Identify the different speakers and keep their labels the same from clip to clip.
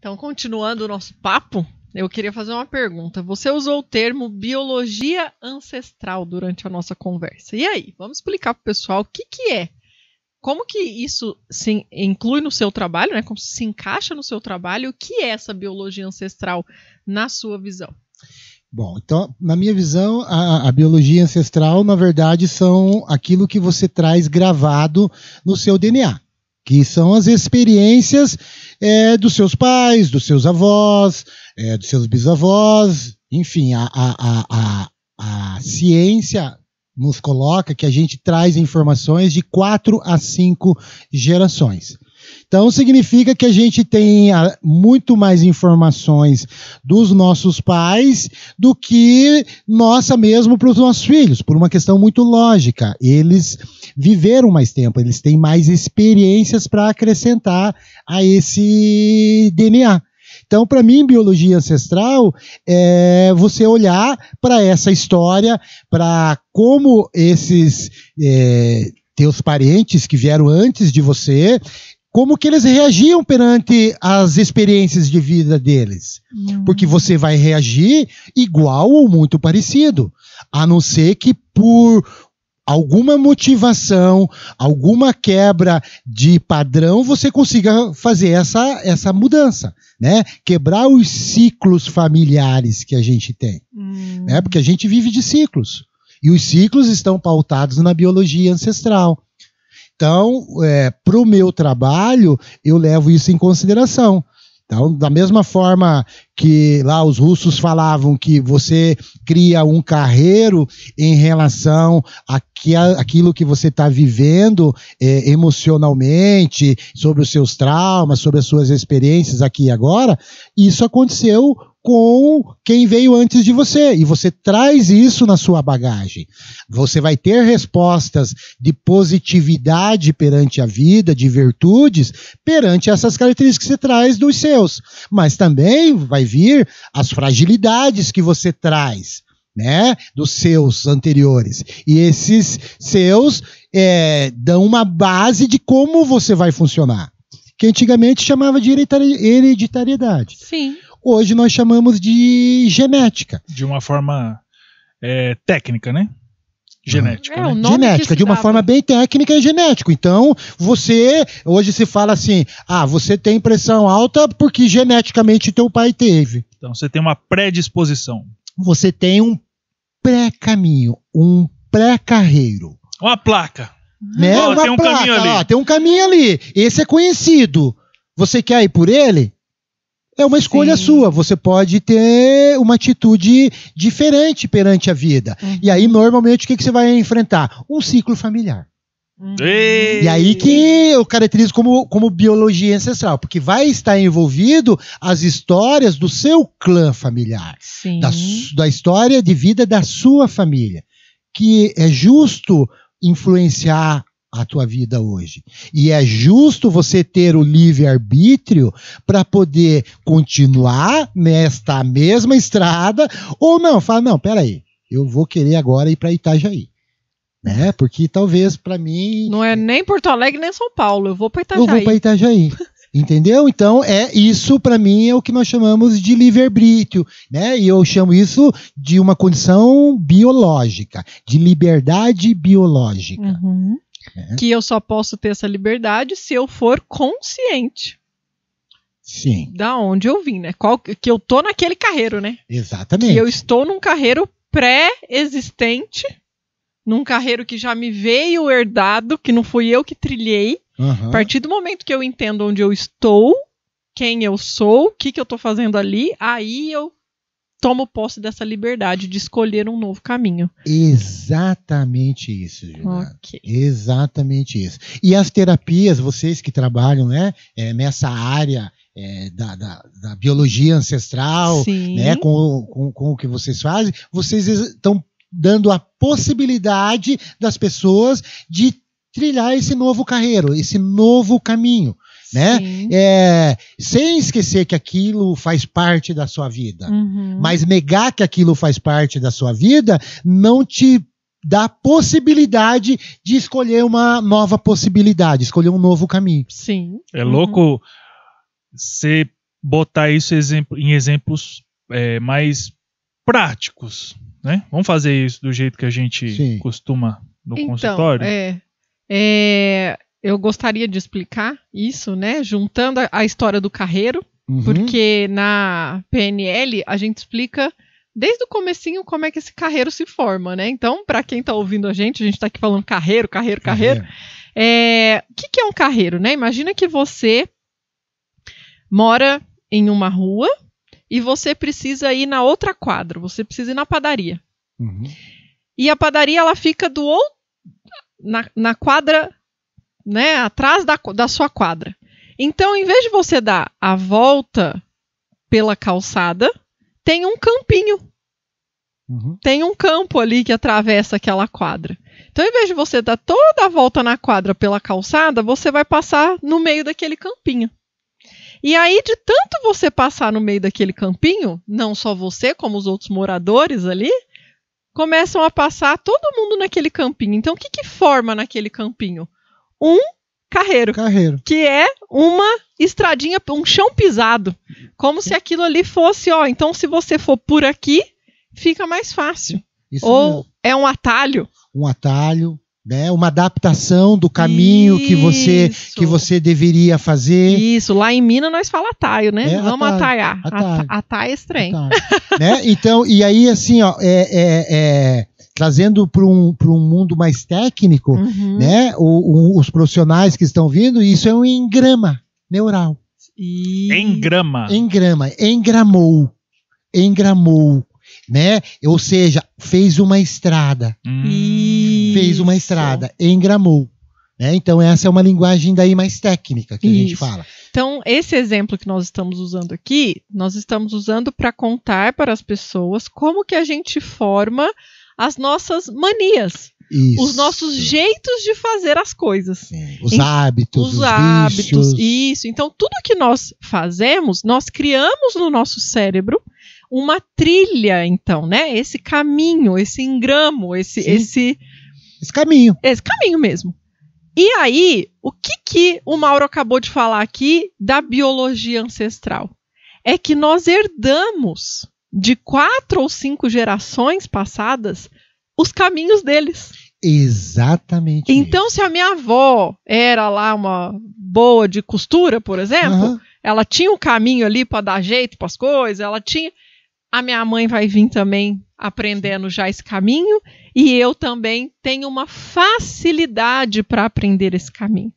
Speaker 1: Então, continuando o nosso papo, eu queria fazer uma pergunta. Você usou o termo biologia ancestral durante a nossa conversa. E aí, vamos explicar para o pessoal o que, que é? Como que isso se inclui no seu trabalho, né? Como se encaixa no seu trabalho? O que é essa biologia ancestral na sua visão?
Speaker 2: Bom, então, na minha visão, a, a, biologia ancestral, na verdade, são aquilo que você traz gravado no seu DNA que são as experiências é, dos seus pais, dos seus avós, é, dos seus bisavós, enfim, a, a, a, a, ciência nos coloca que a gente traz informações de quatro a cinco gerações. Então significa que a gente tem ah, muito mais informações dos nossos pais do que nossa mesmo para os nossos filhos, por uma questão muito lógica. Eles viveram mais tempo, eles têm mais experiências para acrescentar a esse DNA. Então, para mim, biologia ancestral é você olhar para essa história, para como esses é, teus parentes que vieram antes de você como que eles reagiam perante as experiências de vida deles. Hum. Porque você vai reagir igual ou muito parecido. A não ser que por alguma motivação, alguma quebra de padrão, você consiga fazer essa, essa mudança, né? Quebrar os ciclos familiares que a gente tem, hum. né? Porque a gente vive de ciclos e os ciclos estão pautados na biologia ancestral. Então, é, para o meu trabalho, eu levo isso em consideração. Então, da mesma forma que lá os russos falavam que você cria um carreiro em relação àquilo que você está vivendo é, emocionalmente, sobre os seus traumas, sobre as suas experiências aqui e agora, isso aconteceu com quem veio antes de você. E você traz isso na sua bagagem. Você vai ter respostas de positividade perante a vida, de virtudes, perante essas características que você traz dos seus. Mas também vai vir as fragilidades que você traz. Né, dos seus anteriores. E esses seus é, dão uma base de como você vai funcionar que antigamente chamava de hereditariedade. Sim hoje nós chamamos de genética.
Speaker 3: De uma forma é, técnica, né? genética.
Speaker 2: É, né? Genética, de uma dava. forma bem técnica e genético. Então, você, hoje se fala assim, ah, você tem pressão alta porque geneticamente teu pai teve.
Speaker 3: Então, você tem uma predisposição.
Speaker 2: Você tem um pré-caminho, um pré-carreiro.
Speaker 3: Uma placa. Né? uma tem placa, um caminho ali. Ó,
Speaker 2: tem um caminho ali. Esse é conhecido. Você quer ir por ele? É uma escolha Sim. sua. Você pode ter uma atitude diferente perante a vida. Uhum. E aí, uhum. normalmente, o que, que você vai enfrentar? Um ciclo familiar. Uhum. E aí que eu caracterizo como, como biologia ancestral, porque vai estar envolvido as histórias do seu clã familiar, Sim. da, da história de vida da sua família, que é justo influenciar a tua vida hoje. E é justo você ter o livre-arbítrio para poder continuar nesta mesma estrada ou não, fala, não, peraí, eu vou querer agora ir para Itajaí. Né? Porque talvez para mim.
Speaker 1: Não é nem Porto Alegre nem São Paulo, eu vou para Itajaí. Eu vou para
Speaker 2: Itajaí. Entendeu? Então, é isso para mim é o que nós chamamos de livre-arbítrio, né? E eu chamo isso de uma condição biológica, de liberdade biológica.
Speaker 1: Uhum. É. Que eu só posso ter essa liberdade se eu for consciente. Sim. Da onde eu vim, né? Qual, que eu tô naquele carreiro, né? Exatamente. Que eu estou num carreiro pré-existente, num carreiro que já me veio herdado, que não fui eu que trilhei. Uhum. A partir do momento que eu entendo onde eu estou, quem eu sou, o que, que eu tô fazendo ali, aí eu tomo posse dessa liberdade de escolher um novo caminho.
Speaker 2: Exatamente isso, Juliana. Okay. Exatamente isso. E as terapias, vocês que trabalham né, é, nessa área é, da, da, da, biologia ancestral, né, com, com, com o que vocês fazem, vocês estão dando a possibilidade das pessoas de trilhar esse novo carreiro, esse novo caminho né? É, sem esquecer que aquilo faz parte da sua vida. Uhum. Mas negar que aquilo faz parte da sua vida não te dá possibilidade de escolher uma nova possibilidade, escolher um novo caminho. Sim.
Speaker 3: É uhum. louco você botar isso em exemplos é, mais práticos, né? Vamos fazer isso do jeito que a gente Sim. costuma no então, consultório? É,
Speaker 1: é, eu gostaria de explicar isso, né? Juntando a, a história do carreiro, uhum. porque na PNL a gente explica desde o comecinho como é que esse carreiro se forma, né? Então, para quem está ouvindo a gente, a gente está aqui falando carreiro, carreiro, carreiro. É, o que, que é um carreiro, né? Imagina que você mora em uma rua e você precisa ir na outra quadra, você precisa ir na padaria. Uhum. E a padaria ela fica do outro na, na quadra né, atrás da, da sua quadra. Então, em vez de você dar a volta pela calçada, tem um campinho. Uhum. Tem um campo ali que atravessa aquela quadra. Então, em vez de você dar toda a volta na quadra pela calçada, você vai passar no meio daquele campinho. E aí, de tanto você passar no meio daquele campinho, não só você, como os outros moradores ali, começam a passar todo mundo naquele campinho. Então, o que, que forma naquele campinho? um carreiro. Carreiro. Que é uma estradinha, um chão pisado. Como se aquilo ali fosse, ó. Então, se você for por aqui, fica mais fácil. Isso Ou é. é um atalho.
Speaker 2: Um atalho. Né, uma adaptação do caminho Isso. que você que você deveria fazer.
Speaker 1: Isso, lá em Minas nós falamos ataio, né? É, Vamos atalho, atalhar. Atalho. Ataia é
Speaker 2: Né? Então, e aí assim, ó, é, é, é trazendo para um, um mundo mais técnico, uhum. né? O, o, os profissionais que estão vindo, isso é um engrama neural.
Speaker 3: E... Engrama.
Speaker 2: Engrama, engramou, engramou, né? Ou seja, fez uma estrada. Fez uma estrada, engramou. Né? Então, essa é uma linguagem daí mais técnica que Isso. a gente fala.
Speaker 1: Então, esse exemplo que nós estamos usando aqui, nós estamos usando para contar para as pessoas como que a gente forma as nossas manias. Isso. Os nossos jeitos de fazer as coisas. Os em, hábitos. Os, os hábitos, isso. Então, tudo que nós fazemos, nós criamos no nosso cérebro uma trilha, então, né? Esse caminho, esse engramo, esse. esse esse caminho. Esse caminho mesmo. E aí, o que, que o Mauro acabou de falar aqui da biologia ancestral? É que nós herdamos de quatro ou cinco gerações passadas os caminhos deles. Exatamente. Então, isso. se a minha avó era lá uma boa de costura, por exemplo, uhum. ela tinha um caminho ali para dar jeito para as coisas, ela tinha. A minha mãe vai vir também aprendendo já esse caminho e eu também tenho uma facilidade para aprender esse caminho.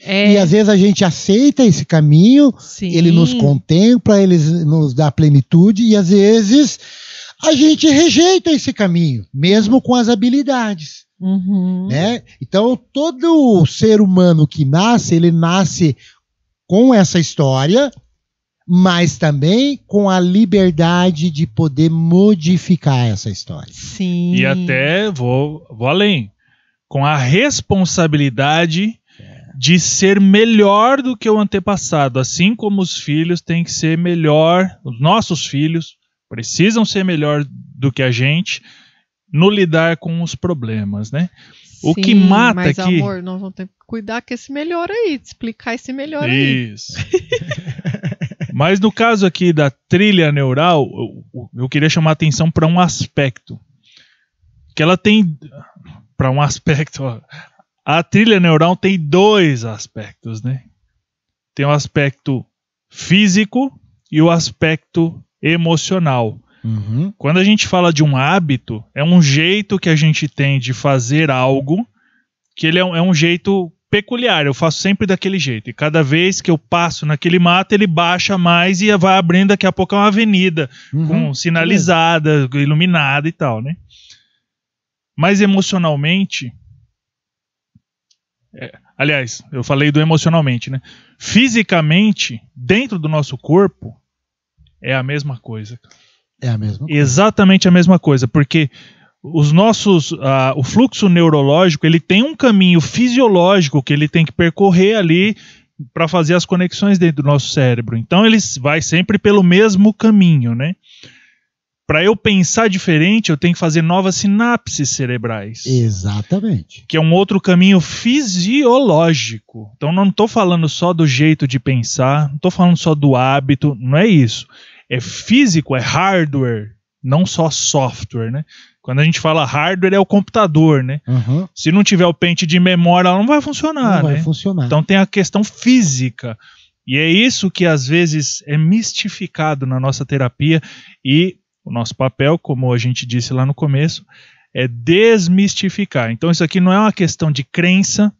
Speaker 2: É. E às vezes a gente aceita esse caminho, Sim. ele nos contempla, ele nos dá plenitude, e às vezes a gente rejeita esse caminho, mesmo com as habilidades. Uhum. Né? Então, todo ser humano que nasce, ele nasce com essa história, mas também com a liberdade de poder modificar essa
Speaker 3: história. Sim. E até vou, vou além com a responsabilidade de ser melhor do que o antepassado, assim como os filhos têm que ser melhor, os nossos filhos precisam ser melhor do que a gente no lidar com os problemas, né? Sim, o que mata mas, aqui. amor,
Speaker 1: nós vamos ter que cuidar com esse melhor aí, explicar esse melhor Isso.
Speaker 3: aí. Isso. mas no caso aqui da trilha neural, eu, eu queria chamar a atenção para um aspecto que ela tem para um aspecto, ó, a trilha neural tem dois aspectos, né? Tem o aspecto físico e o aspecto emocional. Uhum. Quando a gente fala de um hábito, é um jeito que a gente tem de fazer algo que ele é um, é um jeito peculiar. Eu faço sempre daquele jeito. E cada vez que eu passo naquele mato, ele baixa mais e vai abrindo daqui a pouco é uma avenida uhum. com sinalizada, iluminada e tal, né? Mas emocionalmente, é, aliás, eu falei do emocionalmente, né? Fisicamente, dentro do nosso corpo, é a mesma coisa. É a mesma coisa. Exatamente a mesma coisa, porque os nossos uh, o fluxo neurológico ele tem um caminho fisiológico que ele tem que percorrer ali para fazer as conexões dentro do nosso cérebro então ele vai sempre pelo mesmo caminho né para eu pensar diferente, eu tenho que fazer novas sinapses cerebrais. Exatamente. Que é um outro caminho fisiológico. Então, não estou falando só do jeito de pensar, não estou falando só do hábito, não é isso. É físico, é hardware, não só software, né? Quando a gente fala hardware é o computador, né? Uhum. Se não tiver o pente de memória, não vai funcionar, não né? Vai funcionar. Então tem a questão física. E é isso que às vezes é mistificado na nossa terapia e o nosso papel, como a gente disse lá no começo, é desmistificar. Então, isso aqui não é uma questão de crença,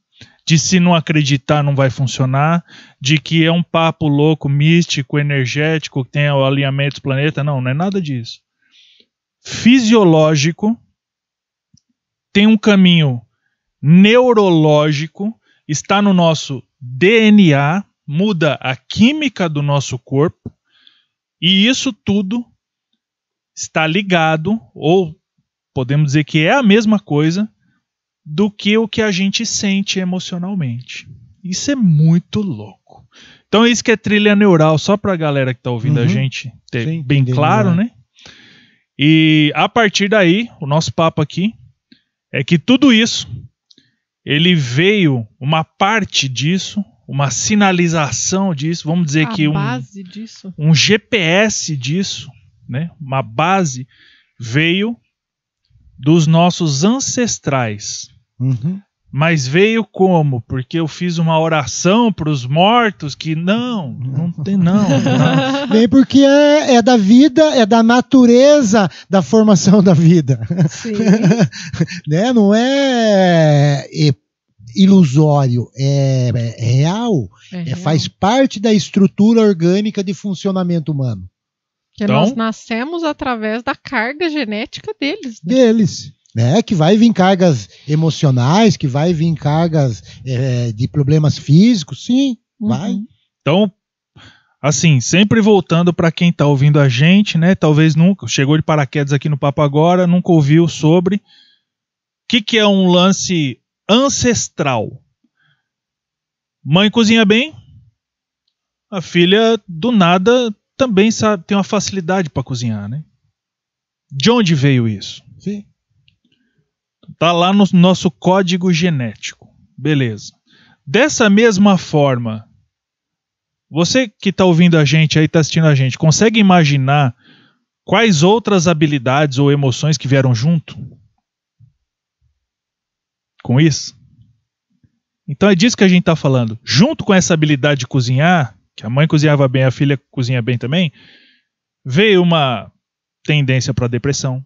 Speaker 3: de se não acreditar não vai funcionar, de que é um papo louco, místico, energético, que tem o alinhamento do planeta. Não, não é nada disso. Fisiológico tem um caminho neurológico, está no nosso DNA, muda a química do nosso corpo, e isso tudo está ligado, ou podemos dizer que é a mesma coisa, do que o que a gente sente emocionalmente. Isso é muito louco. Então, é isso que é trilha neural, só para a galera que está ouvindo uhum. a gente ter Sim, bem claro, né? né? E a partir daí, o nosso papo aqui é que tudo isso, ele veio, uma parte disso, uma sinalização disso, vamos dizer a que um, disso. um GPS disso, né? Uma base veio dos nossos ancestrais. Uhum. Mas veio como? Porque eu fiz uma oração para os mortos que não, não tem não.
Speaker 2: nem porque é, é, da vida, é da natureza da formação da vida. Sim. né? Não é, é ilusório, é, é real, é, é real. faz parte da estrutura orgânica de funcionamento humano.
Speaker 1: Porque então, nós nascemos através da carga genética deles.
Speaker 2: Né? Deles. Né, que vai vir cargas emocionais, que vai vir cargas
Speaker 3: é, de problemas físicos, sim, uhum. vai. Então, assim, sempre voltando para quem está ouvindo a gente, né? Talvez nunca chegou de paraquedas aqui no papo agora, nunca ouviu sobre o que, que é um lance ancestral. Mãe cozinha bem, a filha do nada também sabe, tem uma facilidade para cozinhar, né? De onde veio isso? Sim. Tá lá no nosso código genético. Beleza. Dessa mesma forma, você que está ouvindo a gente aí, está assistindo a gente, consegue imaginar quais outras habilidades ou emoções que vieram junto com isso? Então é disso que a gente está falando. Junto com essa habilidade de cozinhar, que a mãe cozinhava bem, a filha cozinha bem também, veio uma tendência para depressão,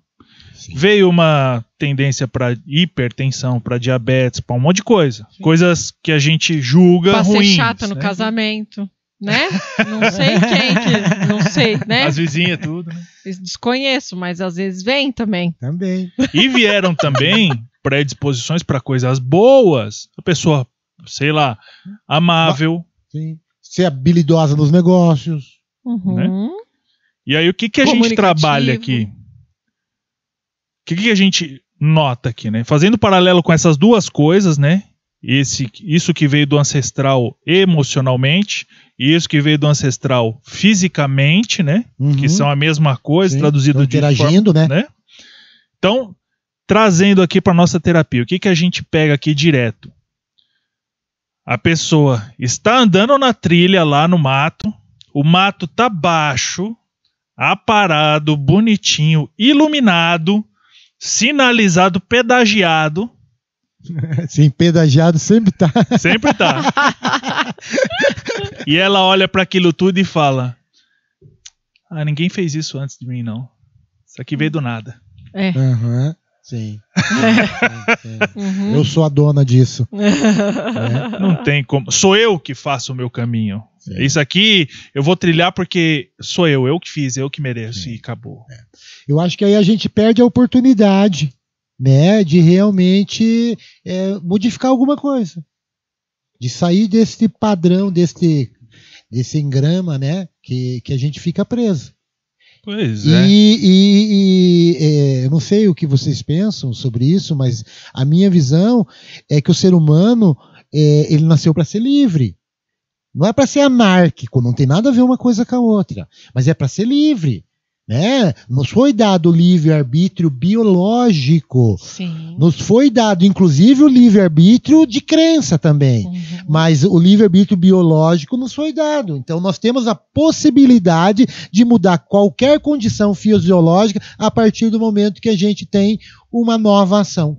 Speaker 3: Sim. veio uma tendência para hipertensão, para diabetes, para um monte de coisa. Sim. Coisas que a gente julga pra ruins. Ser chata
Speaker 1: né? no casamento, né? Não sei quem que, não sei, né? As
Speaker 3: vizinhas tudo, né?
Speaker 1: Desconheço, mas às vezes vem também. Também.
Speaker 3: E vieram também predisposições para coisas boas. A pessoa, sei lá, amável, Sim ser habilidosa nos negócios. Uhum. Né? E aí, o que, que a gente trabalha aqui? O que, que a gente nota aqui, né? Fazendo paralelo com essas duas coisas, né? Esse, isso que veio do ancestral emocionalmente e isso que veio do ancestral fisicamente, né? Uhum. Que são a mesma coisa, Sim. traduzido interagindo, de forma, né? né? Então, trazendo aqui para nossa terapia, o que que a gente pega aqui direto? A pessoa está andando na trilha lá no mato, o mato tá baixo, aparado, bonitinho, iluminado, sinalizado, pedagiado.
Speaker 2: Sim, pedagiado sempre tá.
Speaker 3: Sempre tá. e ela olha para aquilo tudo e fala: Ah, ninguém fez isso antes de mim, não. Isso aqui veio do nada. É. Uhum. Sim. Uhum. Eu sou
Speaker 2: a dona disso.
Speaker 3: é. Não tem como. Sou eu que faço o meu caminho. Sim. Isso aqui eu vou trilhar porque sou eu, eu que fiz, eu que mereço e acabou. É.
Speaker 2: Eu acho que aí a gente perde a oportunidade, né, de realmente é, modificar alguma coisa, de sair desse padrão, desse desse engrama, né, que que a gente fica preso.
Speaker 4: Pois é.
Speaker 2: E, e, e, é, eu não sei o que vocês pensam sobre isso, mas a minha visão é que o ser humano é, ele nasceu para ser livre. Não é para ser anárquico, não tem nada a ver uma coisa com a outra, mas é para ser livre né? Nos foi dado o livre-arbítrio biológico. Sim. Nos foi dado, inclusive, o livre-arbítrio de crença também. Uhum. Mas o livre-arbítrio biológico nos foi dado. Então, nós temos a possibilidade de mudar qualquer condição fisiológica a partir do momento que a gente tem uma nova ação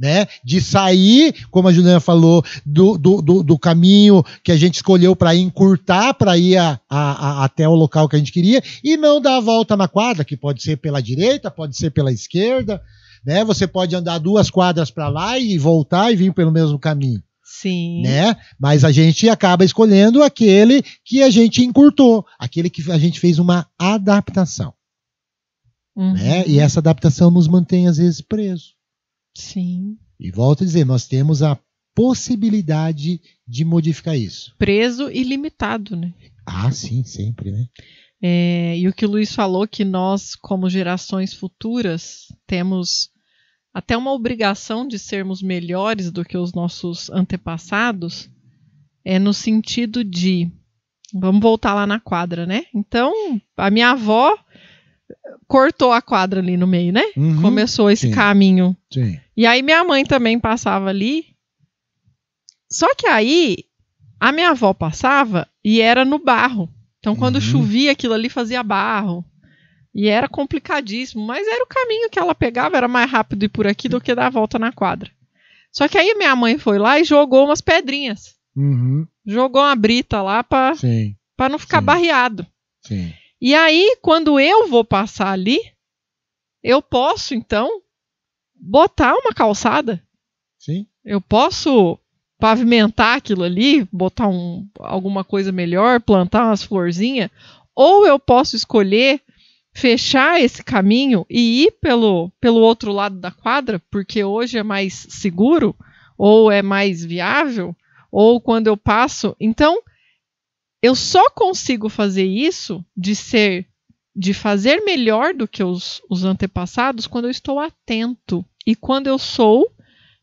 Speaker 2: né? De sair, como a Juliana falou, do, do, do, do caminho que a gente escolheu para encurtar, para ir a, a, a, até o local que a gente queria, e não dar a volta na quadra, que pode ser pela direita, pode ser pela esquerda, né? Você pode andar duas quadras para lá e voltar e vir pelo mesmo caminho.
Speaker 4: Sim. Né?
Speaker 2: Mas a gente acaba escolhendo aquele que a gente encurtou, aquele que a gente fez uma adaptação. Né? Uhum. Né? E essa adaptação nos mantém, às vezes, presos.
Speaker 1: Sim.
Speaker 2: E volto a dizer, nós temos a possibilidade de modificar isso.
Speaker 1: Preso e limitado, né?
Speaker 2: Ah, sim, sempre, né?
Speaker 1: É, e o que o Luiz falou, que nós, como gerações futuras, temos até uma obrigação de sermos melhores do que os nossos antepassados, é no sentido de. Vamos voltar lá na quadra, né? Então, a minha avó cortou a quadra ali no meio, né? Uhum, Começou esse sim, caminho. Sim. E aí minha mãe também passava ali. Só que aí a minha avó passava e era no barro. Então quando uhum. chovia aquilo ali fazia barro. E era complicadíssimo, mas era o caminho que ela pegava, era mais rápido ir por aqui do que dar a volta na quadra. Só que aí minha mãe foi lá e jogou umas pedrinhas. Uhum. Jogou uma brita lá para não ficar sim. barreado. Sim. E aí, quando eu vou passar ali, eu posso, então, botar uma calçada. Sim. Eu posso pavimentar aquilo ali, botar um, alguma coisa melhor, plantar umas florzinhas, ou eu posso escolher fechar esse caminho e ir pelo, pelo outro lado da quadra, porque hoje é mais seguro, ou é mais viável, ou quando eu passo. Então, eu só consigo fazer isso de ser, de fazer melhor do que os, os antepassados quando eu estou atento e quando eu sou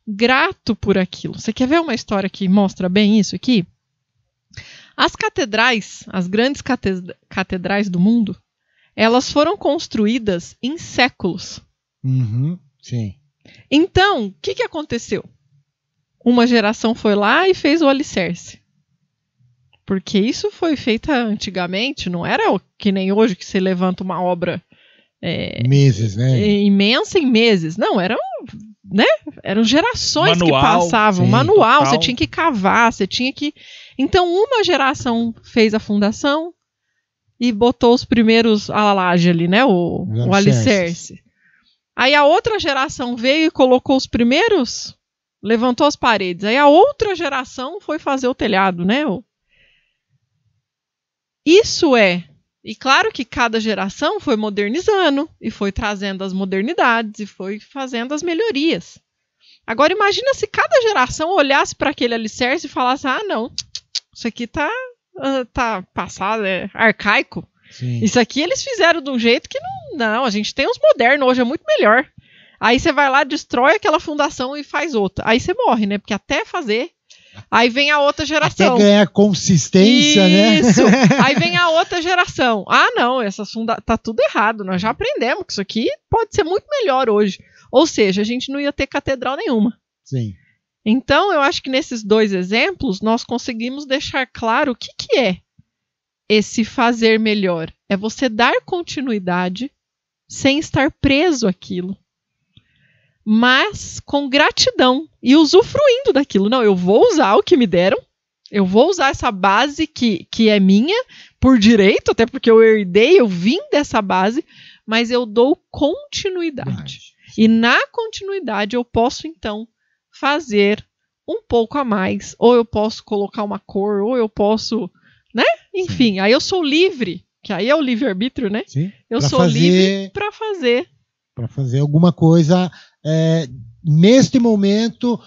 Speaker 1: grato por aquilo. Você quer ver uma história que mostra bem isso aqui? As catedrais, as grandes catedrais do mundo, elas foram construídas em séculos.
Speaker 4: Uhum, sim.
Speaker 1: Então, o que, que aconteceu? Uma geração foi lá e fez o alicerce. Porque isso foi feito antigamente, não era que nem hoje que se levanta uma obra. É,
Speaker 4: meses, né? É,
Speaker 1: imensa em meses. Não, eram, né? Eram gerações manual, que passavam. Sim, manual, total. você tinha que cavar, você tinha que. Então, uma geração fez a fundação e botou os primeiros a laje ali, né? O, o alicerce. Aí a outra geração veio e colocou os primeiros, levantou as paredes. Aí a outra geração foi fazer o telhado, né? O, isso é. E claro que cada geração foi modernizando e foi trazendo as modernidades e foi fazendo as melhorias. Agora imagina se cada geração olhasse para aquele alicerce e falasse: "Ah, não, isso aqui tá ah, tá passado, é arcaico. Sim. Isso aqui eles fizeram de um jeito que não, não, a gente tem uns modernos hoje, é muito melhor". Aí você vai lá, destrói aquela fundação e faz outra. Aí você morre, né? Porque até fazer Aí vem a outra geração. Até ganhar
Speaker 2: consistência, isso. né? Isso. Aí vem
Speaker 1: a outra geração. Ah, não, esse assunto tá tudo errado. Nós já aprendemos que isso aqui pode ser muito melhor hoje. Ou seja, a gente não ia ter catedral nenhuma. Sim. Então, eu acho que nesses dois exemplos nós conseguimos deixar claro o que, que é esse fazer melhor. É você dar continuidade sem estar preso àquilo mas com gratidão e usufruindo daquilo. Não, eu vou usar o que me deram, eu vou usar essa base que, que é minha por direito, até porque eu herdei, eu vim dessa base, mas eu dou continuidade. Mas... E na continuidade eu posso então fazer um pouco a mais, ou eu posso colocar uma cor, ou eu posso, né? Enfim, Sim. aí eu sou livre, que aí é o livre arbítrio, né? Sim, eu sou fazer... livre para fazer
Speaker 2: para fazer alguma coisa é, neste momento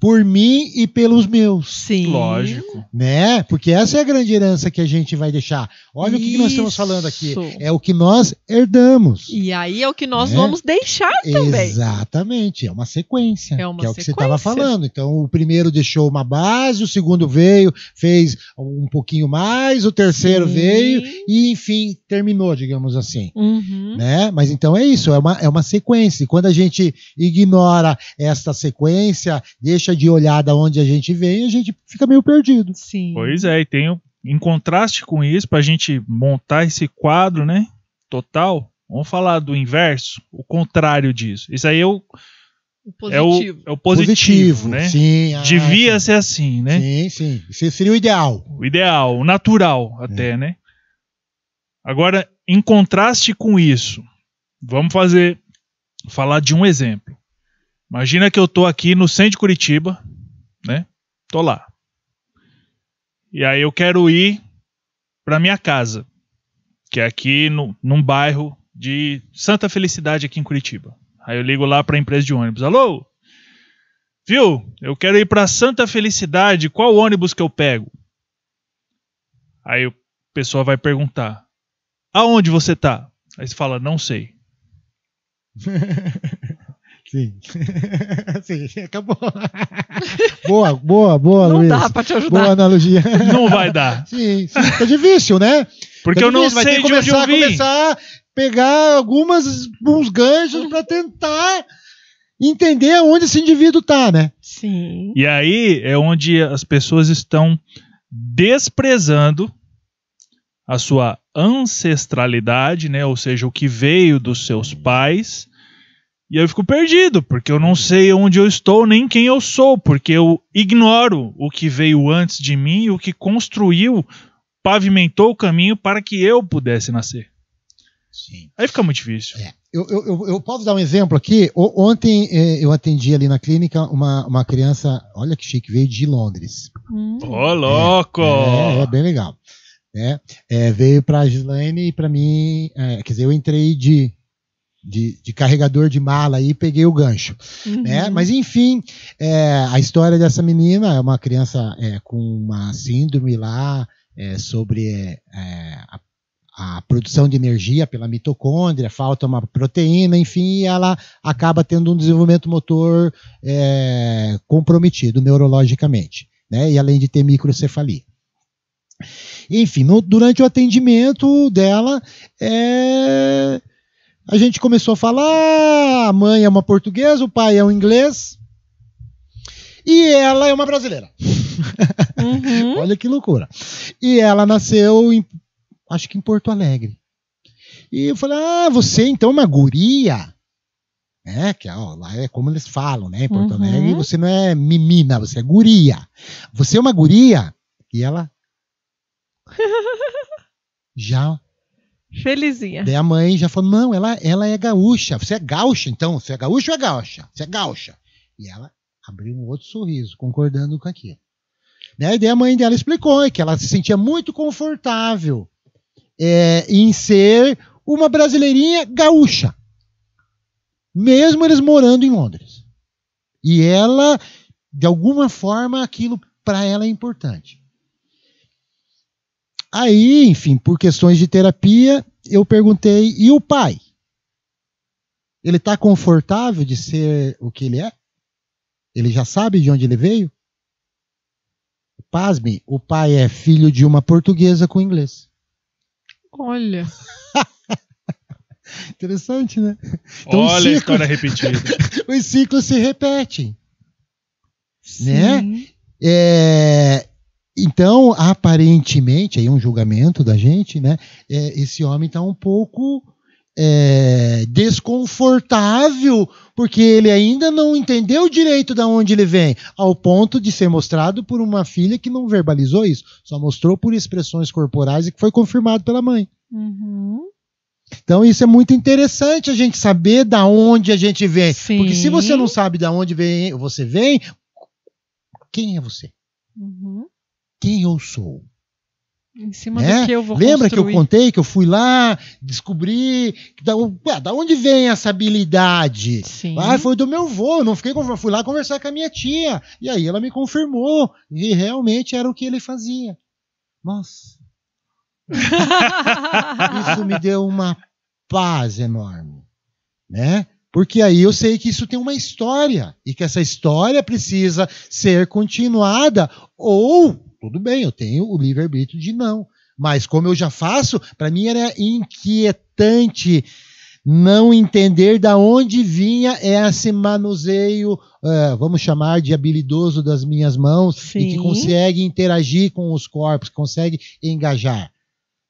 Speaker 2: por mim e pelos meus. Sim. Lógico. Né? Porque essa é a grande herança que a gente vai deixar. Olha Isso. o que nós estamos falando aqui. É o que nós herdamos.
Speaker 1: E aí é o que nós né? vamos
Speaker 2: deixar também. Exatamente. É uma sequência. É uma que sequência. É o que você estava falando. Então, o primeiro deixou uma base, o segundo veio, fez um pouquinho mais, o terceiro Sim. veio e, enfim, terminou, digamos assim. Uhum. Né? Mas então é isso, é uma, é uma sequência. E quando a gente ignora esta sequência, deixa deixa de olhar da onde a gente vem, a gente fica meio perdido.
Speaker 3: Sim. Pois é, e tem, em contraste com isso, para a gente montar esse quadro, né, total, vamos falar do inverso, o contrário disso. Isso aí eu é o é o, é o positivo, positivo né? Sim, ah, Devia sim. ser assim, né? Sim, sim. Isso seria o ideal. O ideal, o natural até, é. né? Agora, em contraste com isso, vamos fazer falar de um exemplo. Imagina que eu tô aqui no centro de Curitiba, né? Tô lá. E aí eu quero ir para minha casa, que é aqui no, num bairro de Santa Felicidade aqui em Curitiba. Aí eu ligo lá para a empresa de ônibus. Alô? Viu? Eu quero ir para Santa Felicidade. Qual ônibus que eu pego? Aí o pessoal vai perguntar: Aonde você tá? Aí você fala: Não sei.
Speaker 2: Sim.
Speaker 4: Sim, acabou.
Speaker 2: boa, boa, boa, Não Luiz. dá pra te ajudar. Boa analogia. Não vai dar.
Speaker 4: Sim, sim. Tá
Speaker 2: difícil, né? Porque difícil. Tá eu não vai sei ter que de começar, onde eu vim. começar a pegar algumas, alguns ganchos pra tentar entender onde esse indivíduo tá, né?
Speaker 3: Sim. E aí é onde as pessoas estão desprezando a sua ancestralidade, né? Ou seja, o que veio dos seus pais e eu fico perdido, porque eu não uhum. sei onde eu estou nem quem eu sou, porque eu ignoro o que veio antes de mim e o que construiu, pavimentou o caminho para que eu pudesse nascer. Sim. Aí fica muito difícil. É.
Speaker 2: Eu, eu, eu, posso dar um exemplo aqui? O, ontem eh, eu atendi ali na clínica uma, uma criança, olha que chique, veio de Londres.
Speaker 3: Hum. Ô, hum. oh, louco!
Speaker 2: É, é, é, bem legal. É, é veio para a Gislaine e para mim, é, quer dizer, eu entrei de de, de, carregador de mala e peguei o gancho. Uhum. Né? Mas enfim, é, a história dessa menina é uma criança é, com uma síndrome lá é, sobre é, é, a, a, produção de energia pela mitocôndria, falta uma proteína, enfim, e ela acaba tendo um desenvolvimento motor é, comprometido neurologicamente, né? e além de ter microcefalia. Enfim, no, durante o atendimento dela, é, a gente começou a falar, a mãe é uma portuguesa, o pai é um inglês. E ela é uma brasileira. Uhum. Olha que loucura. E ela nasceu, em, acho que em Porto Alegre. E eu falei, ah, você então é uma guria? né? Que é, ó, lá é como eles falam, né? Em Porto uhum. Alegre, você não é menina, você é guria. Você é uma guria. E ela já
Speaker 1: Felizinha.
Speaker 2: Daí a mãe já falou: não, ela, ela é gaúcha. Você é gaúcha, então? Você é gaúcha ou é gaúcha? Você é gaúcha. E ela abriu um outro sorriso, concordando com aquilo. Né, daí a mãe dela explicou que ela se sentia muito confortável é, em ser uma brasileirinha gaúcha, mesmo eles morando em Londres. E ela, de alguma forma, aquilo para ela é importante. Aí, enfim, por questões de terapia, eu perguntei: e o pai? Ele está confortável de ser o que ele é? Ele já sabe de onde ele veio? Pasme, o pai é filho de uma portuguesa com inglês. Olha. Interessante, né? Então, Olha ciclo, a história
Speaker 3: repetida.
Speaker 2: os ciclos se repetem. Né? Sim. Né? É, então, aparentemente, aí um julgamento da gente, né? É, esse homem está um pouco é, desconfortável, porque ele ainda não entendeu direito de onde ele vem, ao ponto de ser mostrado por uma filha que não verbalizou isso, só mostrou por expressões corporais e que foi confirmado pela mãe. Uhum. Então isso é muito interessante a gente saber da onde a gente vem, Sim. porque se você não sabe da onde vem, você vem, quem é você? Uhum quem eu sou.
Speaker 4: Em cima né? do que eu vou Lembra construir. que eu contei
Speaker 2: que eu fui lá, descobri da, ué, da onde vem essa habilidade? Sim. Ah, foi do meu avô, não fiquei fui lá conversar com a minha tia. E aí ela me confirmou, e realmente era o que ele fazia. Nossa. isso me deu uma paz enorme, né? Porque aí eu sei que isso tem uma história e que essa história precisa ser continuada ou tudo bem, eu tenho o livre-arbítrio de não. Mas como eu já faço, para mim era inquietante não entender da onde vinha esse manuseio, uh, vamos chamar de habilidoso das minhas mãos, Sim. e que consegue interagir com os corpos, consegue engajar.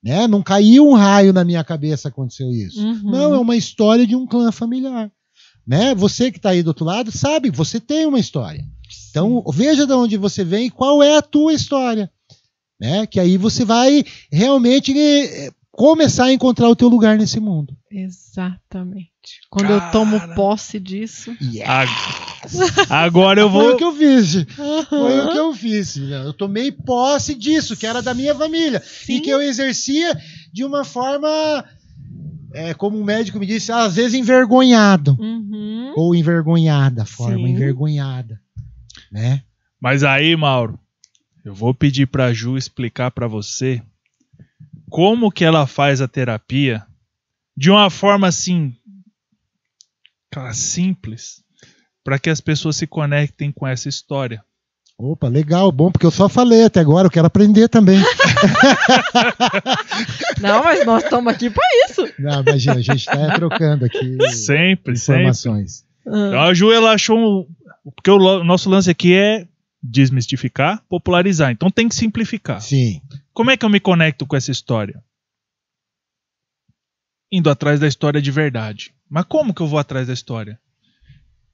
Speaker 2: Né? Não caiu um raio na minha cabeça quando aconteceu isso. Uhum. Não, é uma história de um clã familiar. Né? Você que está aí do outro lado sabe, você tem uma história. Então, veja de onde você vem e qual é a tua história. Né? Que aí você vai realmente eh,
Speaker 1: começar a encontrar o teu lugar nesse mundo. Exatamente. Quando Cara. eu tomo posse disso.
Speaker 3: Yes. Agora eu vou. Foi o que eu
Speaker 1: fiz. Foi o que eu
Speaker 2: fiz. Eu tomei posse disso, que era da minha família. Sim. E que eu exercia de uma forma. É, como um médico me disse, às vezes envergonhado. Uhum. Ou envergonhada, forma Sim. envergonhada
Speaker 3: né? Mas aí, Mauro, eu vou pedir para Ju explicar para você como que ela faz a terapia de uma forma assim, simples, para que as pessoas se conectem com essa história. Opa, legal,
Speaker 2: bom, porque eu só falei até agora, eu quero aprender também.
Speaker 3: Não, mas nós
Speaker 1: estamos aqui para isso. Não,
Speaker 2: imagina, a gente está trocando
Speaker 3: aqui sempre, informações. Sempre. Ah. Então a Ju ela achou um porque o nosso lance aqui é desmistificar, popularizar. Então tem que simplificar. Sim. Como é que eu me conecto com essa história? Indo atrás da história de verdade. Mas como que eu vou atrás da história?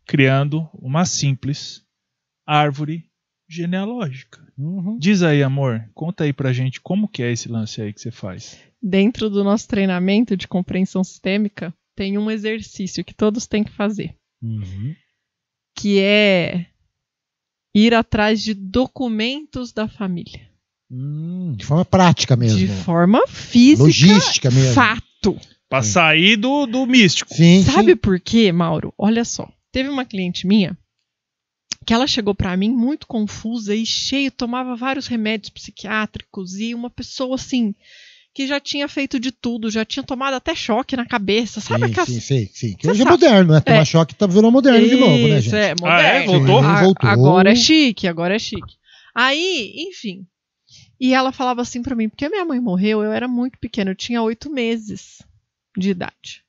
Speaker 3: Criando uma simples árvore genealógica. Uhum. Diz aí, amor, conta aí pra gente como que é esse lance aí que você faz.
Speaker 1: Dentro do nosso treinamento de compreensão sistêmica, tem um exercício que todos têm que fazer. Uhum que é ir atrás de documentos da família.
Speaker 2: Hum, de forma prática mesmo. De forma física. Logística
Speaker 3: mesmo. Fato. Pra sair do, do místico. Sim,
Speaker 1: Sabe sim. por quê, Mauro? Olha só. Teve uma cliente minha que ela chegou para mim muito confusa e cheia, tomava vários remédios psiquiátricos e uma pessoa assim que já tinha feito de tudo, já tinha tomado até choque na cabeça, sabe? Sim, que as...
Speaker 2: sim, sim, sim. Que hoje é sabe? é moderno, né? Tomar é. choque
Speaker 1: tá virou moderno Isso, de novo, né, gente? É, moderno. Ah, é? Voltou? voltou? Agora é chique, agora é chique. Aí, enfim. E ela falava assim para mim, porque minha mãe morreu, eu era muito pequena, eu tinha oito meses de idade.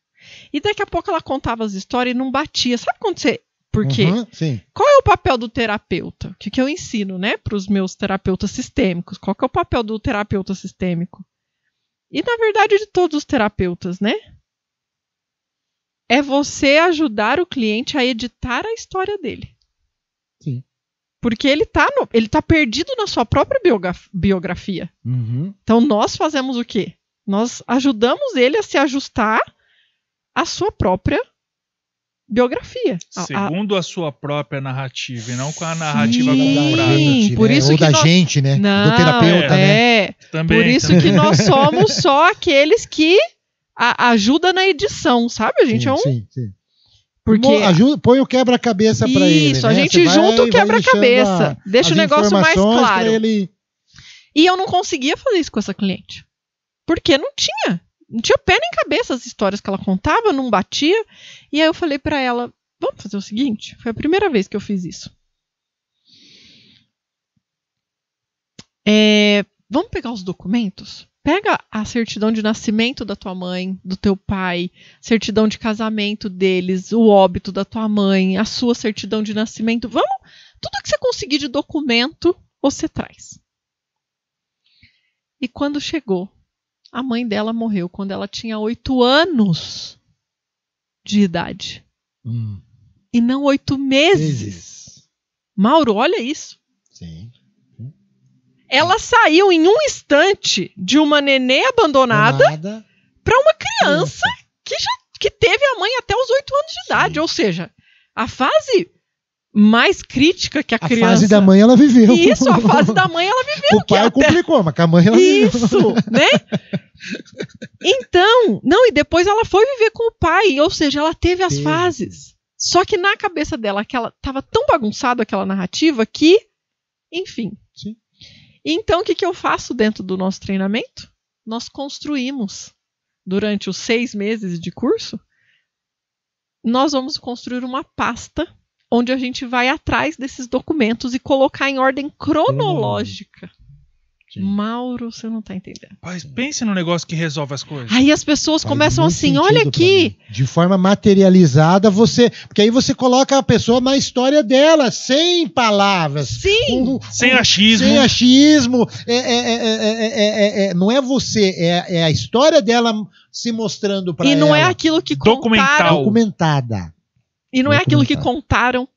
Speaker 1: E daqui a pouco ela contava as histórias e não batia. Sabe quando você porque uhum, qual é o papel do terapeuta? O que, que eu ensino, né, para os meus terapeutas sistêmicos? Qual é o papel do terapeuta sistêmico? e na verdade de todos os terapeutas, né? É você ajudar o cliente a editar a história dele. Sim. Porque ele tá, no, ele tá perdido na sua própria biografia. Uhum. Então nós fazemos o quê? Nós ajudamos ele a se ajustar à sua própria biografia. Segundo
Speaker 3: a, a, sua própria narrativa, e não com a narrativa sim, comprada. por né? isso é, Ou que da nós...
Speaker 2: gente, né? Não, do terapeuta, né? é, né? Também, por isso também. que nós somos
Speaker 1: só aqueles que a, ajuda na edição, sabe? A gente sim, é um... Sim, sim. Porque...
Speaker 2: Ajuda, põe o quebra-cabeça para ele. Isso, né? a gente vai, junta o quebra-cabeça. Deixa o negócio mais claro.
Speaker 1: Ele... E eu não conseguia fazer isso com essa cliente. Porque não tinha não tinha pé nem cabeça as histórias que ela contava, não batia. E aí eu falei para ela: vamos fazer o seguinte? Foi a primeira vez que eu fiz isso. É, vamos pegar os documentos? Pega a certidão de nascimento da tua mãe, do teu pai, certidão de casamento deles, o óbito da tua mãe, a sua certidão de nascimento. Vamos, tudo que você conseguir de documento, você traz. E quando chegou a mãe dela morreu quando ela tinha oito anos de idade. Hum. E não oito meses. Mauro, olha isso. Sim. Sim. Ela saiu em um instante de uma nenê abandonada para uma criança que já que teve a mãe até os oito anos de idade. Sim. Ou seja, a fase mais crítica que a, a criança. A fase da mãe ela viveu. Isso, a fase da mãe ela viveu. O pai até...
Speaker 2: complicou, mas com a mãe ela Isso,
Speaker 1: viveu. Isso, né? Então, não, e depois ela foi viver com o pai, ou seja, ela teve as Sim. fases. Só que na cabeça dela, que ela tava tão bagunçada aquela narrativa que, enfim. Sim. Então, o que, que eu faço dentro do nosso treinamento? Nós construímos, durante os seis meses de curso, nós vamos construir uma pasta onde a gente vai atrás desses documentos e colocar em ordem
Speaker 3: cronológica. Hum, sim. Mauro, você não tá entendendo. Mas pense no negócio que resolve as coisas.
Speaker 2: Aí as pessoas Faz começam assim, olha aqui. De forma materializada, você. Porque aí você coloca a pessoa na história dela, sem palavras. Sim. sem achismo. Sem achismo. É é é, é, é, é, não é você, é, a história
Speaker 1: dela se mostrando para ela. E não é aquilo que Documental. Documentada. E não é aquilo que contaram.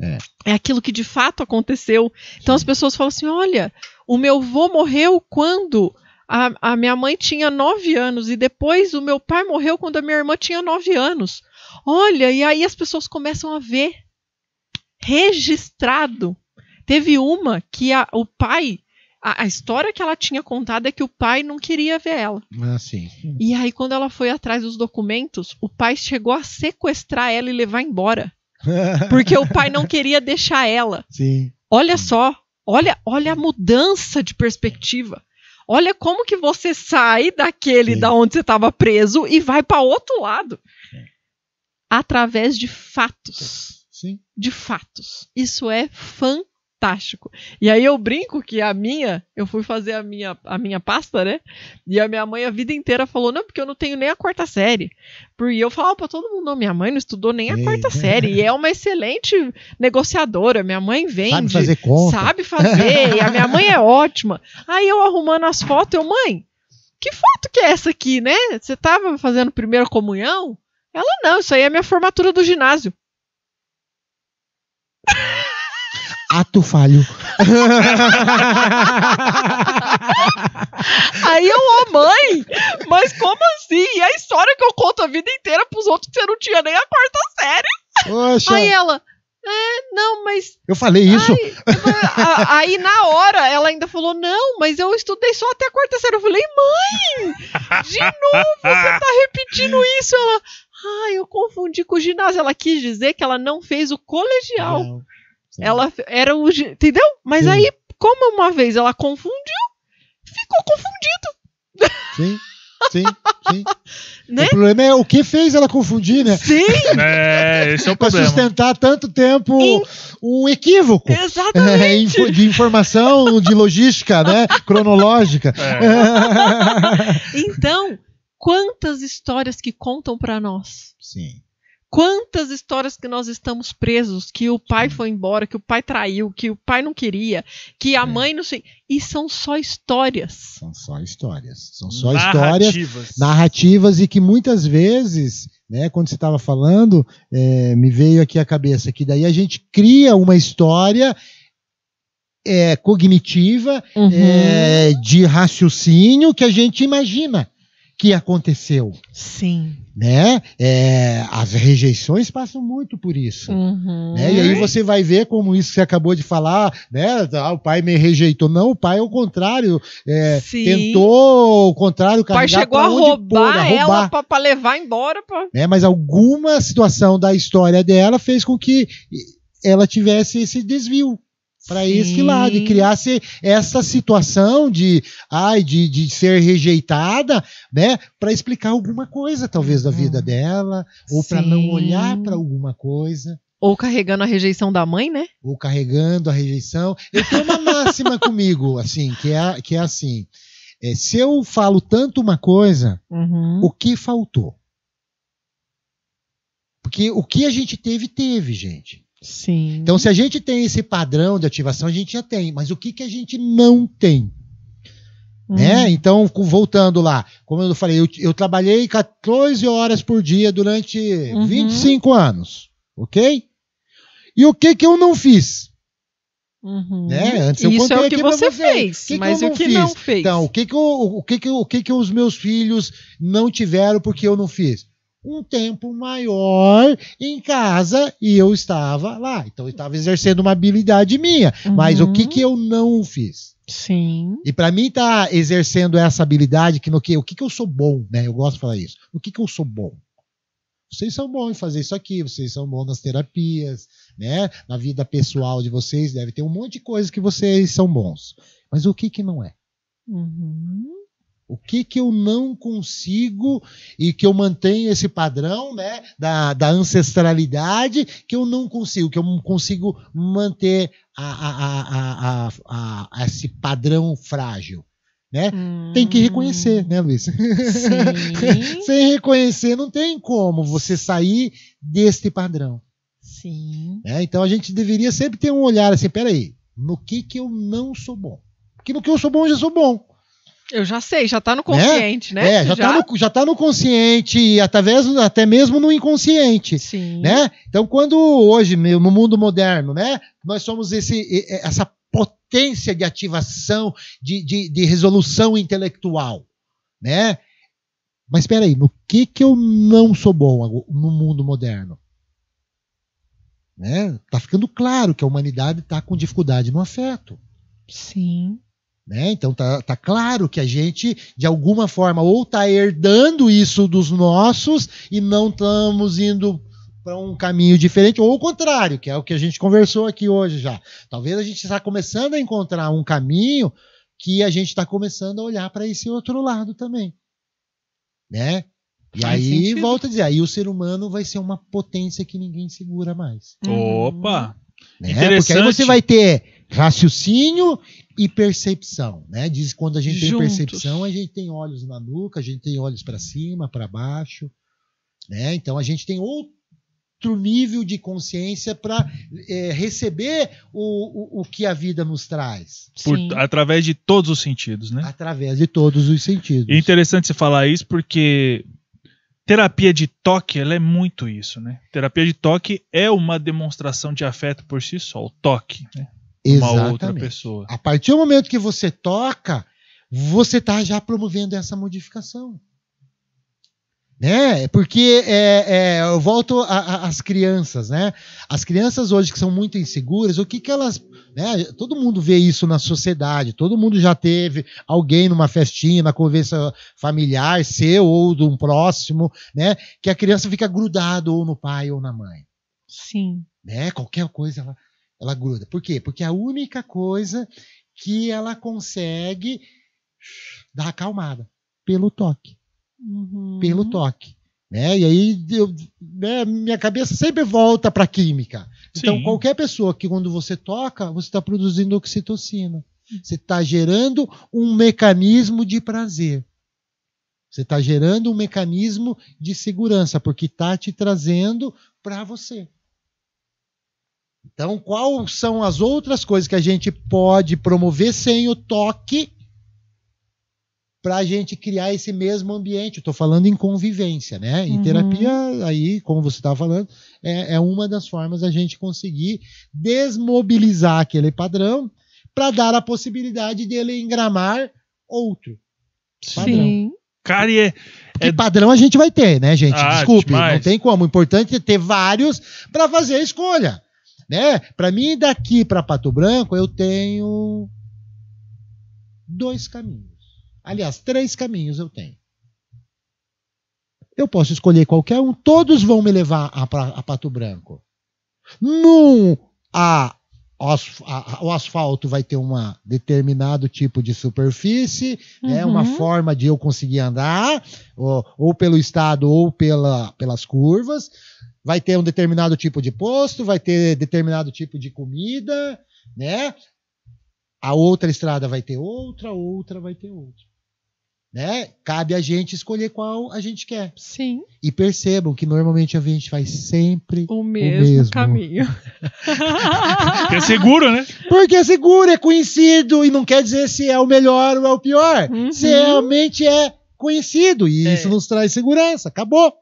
Speaker 1: É. é. aquilo que de fato aconteceu. Então Sim. as pessoas falam assim: olha, o meu vô morreu quando a, a, minha mãe tinha nove anos, e depois o meu pai morreu quando a minha irmã tinha nove anos. Olha, e aí as pessoas começam a ver registrado. Teve uma que a, o pai a, a, história que ela tinha contado é que o pai não queria ver ela. Ah, sim. Hum. E aí, quando ela foi atrás dos documentos, o pai chegou a sequestrar ela e levar embora. Porque o pai não queria deixar ela. Sim. Olha hum. só, olha, olha a mudança de perspectiva. Olha como que você sai daquele sim. da onde você estava preso e vai para outro lado. Sim. Através de fatos. Sim. De fatos. Isso é fantástico fantástico. E aí eu brinco que a minha, eu fui fazer a minha, a minha pasta, né? E a minha mãe a vida inteira falou: não, porque eu não tenho nem a quarta série. E eu falava para todo mundo: não, minha mãe não estudou nem a quarta né? série. E é uma excelente negociadora. Minha mãe vende. Sabe fazer conta. Sabe fazer. e a minha mãe é ótima. Aí eu arrumando as fotos, eu, mãe, que foto que é essa aqui, né? Você tava fazendo primeira comunhão? Ela, não, isso aí é minha formatura do ginásio.
Speaker 2: ato falho.
Speaker 1: aí eu, ô mãe, mas como assim? E a história que eu conto a vida inteira pros outros que você não tinha nem a quarta série. Poxa. Aí ela, é, não, mas. Eu falei isso? aí na hora ela ainda falou: não, mas eu estudei só até a quarta série. Eu falei: mãe, de
Speaker 4: novo você tá
Speaker 1: repetindo isso? Ela, ai, ah, eu confundi com o ginásio. Ela quis dizer que ela não fez o colegial. Não. Sim. Ela era o. Entendeu? Mas Sim. aí, como uma vez ela confundiu, ficou confundido. Sim. Sim,
Speaker 2: sim. Né? O problema é o que fez ela confundir, né? Sim!
Speaker 3: É, esse é o pra
Speaker 2: sustentar tanto tempo In... um equívoco. Exatamente. É, de informação, de logística, né? Cronológica. É.
Speaker 1: então, quantas histórias que contam para nós? Sim. Quantas histórias que nós estamos presos, que o pai foi embora, que o pai traiu, que o pai não queria, que a é. mãe não sei. E são só histórias.
Speaker 2: São só histórias. São só narrativas. histórias narrativas e que muitas vezes, né, quando você estava falando, é, me veio aqui a cabeça que daí a gente cria uma história é, cognitiva, uhum. é, de raciocínio que a gente imagina que aconteceu. Sim. Né? É, as rejeições passam muito por isso.
Speaker 4: Uhum.
Speaker 2: Né? E aí você vai ver como isso que você acabou de falar, né? Ah, o pai me rejeitou. Não, o pai é o contrário. É, tentou o contrário. O pai chegou a roubar, pôr, a roubar, ela
Speaker 1: para levar embora. Pra...
Speaker 2: Né? Mas alguma situação da história dela fez com que ela tivesse esse desvio para esse lado e criasse essa situação de ai de, de ser rejeitada, né, para explicar alguma coisa talvez da vida é. dela ou para não olhar para alguma coisa.
Speaker 1: Ou carregando a rejeição da mãe, né?
Speaker 2: Ou carregando a rejeição. Eu tenho uma máxima comigo, assim, que é, que é assim: é, se eu falo tanto uma coisa, uhum. o que faltou? Porque o que a gente teve, teve, gente. Sim. Então, se a gente tem esse padrão de ativação, a gente já tem. Mas o que, que a gente não tem? Né? Uhum. Então, voltando lá, como eu falei, eu, eu trabalhei 14 horas por dia durante uhum. 25 anos, ok? E o que, que eu não fiz?
Speaker 4: Uhum. Né? Antes eu Isso é o que você, você fez, que mas que o que fiz? não fez.
Speaker 2: Então, o que que, eu, o, que, que, o que que os meus filhos não tiveram porque eu não fiz? um tempo maior em casa e eu estava lá. Então eu estava exercendo uma habilidade minha. Uhum. Mas o que, uhum. que eu não fiz? Sim. E para mim tá exercendo essa habilidade que no que o que, que eu sou bom, né? Eu gosto de falar isso. O que, que eu sou bom? Vocês são bons em fazer isso aqui, vocês são bons nas terapias, né? Na vida pessoal de vocês deve ter um monte de coisa que vocês são bons. Mas o que que não é? Uhum. O que, que eu não consigo e que eu mantenho esse padrão né, da, da ancestralidade que eu não consigo, que eu não consigo manter a, a, a, esse padrão frágil. Né? Hum. Tem que reconhecer, né, Luiz? Sem reconhecer, não tem como você sair deste padrão. Sim. Né? Então a gente deveria sempre ter um olhar assim: peraí, no que, que eu não sou bom? Porque no que eu sou
Speaker 1: bom, eu já sou bom. Eu já sei, já está no né? consciente, né? né? É, já, tá já? Tá no, já
Speaker 2: tá no consciente e até mesmo, até mesmo no inconsciente, Sim. né? Então, quando hoje, no mundo moderno, né, nós somos esse, essa potência de ativação, de, de, de resolução intelectual, né? Mas espera aí, no que que eu não sou bom no mundo moderno? Né? Tá ficando claro que a humanidade está com dificuldade no afeto. Sim. Né? Então tá, tá, claro que a gente, de alguma forma, ou está herdando isso dos nossos e não estamos indo para um caminho diferente, ou o contrário, que é o que a gente conversou aqui hoje já. Talvez a gente está começando a encontrar um caminho que a gente está começando a olhar para esse outro lado também. Né? E Faz aí, sentido. volta a dizer, aí o ser humano vai ser uma potência que ninguém segura mais. Opa! Uhum. Né? Porque aí você vai ter raciocínio e percepção, né? Diz que quando a gente Juntos. tem percepção, a gente tem olhos na nuca, a gente tem olhos para cima, para baixo, né? Então a gente tem outro nível de consciência para é, receber o, o, o, que a vida nos traz.
Speaker 3: Por, através de todos os sentidos, né? Através de todos os sentidos. É interessante você falar isso porque terapia de toque ela é muito isso, né? Terapia de toque é uma demonstração de afeto por si só, o toque. Né? Exatamente. uma outra pessoa.
Speaker 2: A partir do momento que você toca, você está já promovendo essa modificação. Né? É porque é, é, eu volto às crianças, né? As crianças hoje que são muito inseguras, o que, que elas. Né? Todo mundo vê isso na sociedade, todo mundo já teve alguém numa festinha, na conversa familiar, seu ou de um próximo, né? Que a criança fica grudada ou no pai ou na mãe. Sim. Né? Qualquer coisa. Ela ela gruda. Por quê? Porque a única coisa que ela consegue dar acalmada pelo toque. Uhum. Pelo toque. Né? E aí eu, né, minha cabeça sempre volta para química. Então, Sim. qualquer pessoa que quando você toca, você está produzindo oxitocina. Hum. Você está gerando um mecanismo de prazer. Você está gerando um mecanismo de segurança, porque está te trazendo para você. Então, quais são as outras coisas que a gente pode promover sem o toque para a gente criar esse mesmo ambiente? Estou falando em convivência, né? Em uhum. terapia, aí, como você estava falando, é, é uma das formas da gente conseguir desmobilizar aquele padrão para dar a possibilidade dele engramar outro. Padrão. Sim. Cara, e é, é... padrão a gente vai ter, né, gente? Ah, Desculpe, demais. não tem como. O importante é ter vários para fazer a escolha né? Para mim daqui para Pato Branco eu tenho dois caminhos. Aliás, três caminhos eu tenho. Eu posso escolher qualquer um, todos vão me levar a, a Pato Branco. Num a, a, o asfalto vai ter um determinado tipo de superfície, né? uhum. né, uma forma de eu conseguir andar, ou, ou pelo estado ou pela, pelas curvas vai ter um determinado tipo de posto, vai ter determinado tipo de comida, né? A outra estrada vai ter outra, outra vai ter outra. Né? Cabe a gente escolher qual a gente quer. Sim. E percebam que normalmente a gente faz sempre o mesmo, o mesmo. caminho.
Speaker 4: é
Speaker 2: seguro, né? Porque é seguro, é conhecido e não quer dizer se é o melhor ou é o pior. Uhum. Se realmente é conhecido e é. isso nos traz segurança. Acabou.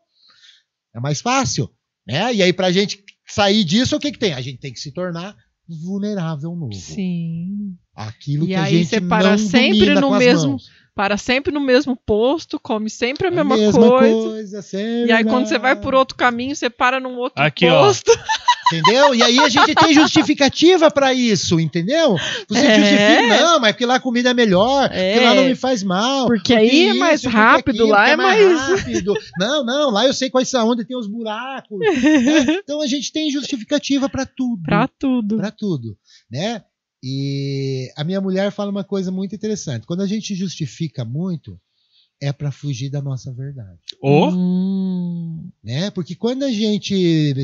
Speaker 2: É mais fácil. Né? E aí, para a gente sair disso, o que, que tem? A gente tem que se tornar vulnerável novo. Sim. Aquilo e que a gente você para não sempre no mesmo mãos.
Speaker 1: para sempre no mesmo posto, come sempre a, a mesma, coisa. e aí quando você vai por outro caminho, você para num outro Aqui, posto. Ó.
Speaker 2: Entendeu? E aí a gente tem justificativa para isso, entendeu? Você é. justifica, não, mas porque lá a comida é melhor, é. porque lá não me faz mal. Porque, porque aí é mais rápido, é lá é mais. Rápido. Não, não, lá eu sei quais são, onde tem os buracos. né? Então a gente tem justificativa para tudo. Para tudo. Para tudo. Né? E a minha mulher fala uma coisa muito interessante. Quando a gente justifica muito, é para fugir da nossa verdade. Oh. Hum, né? Porque quando a gente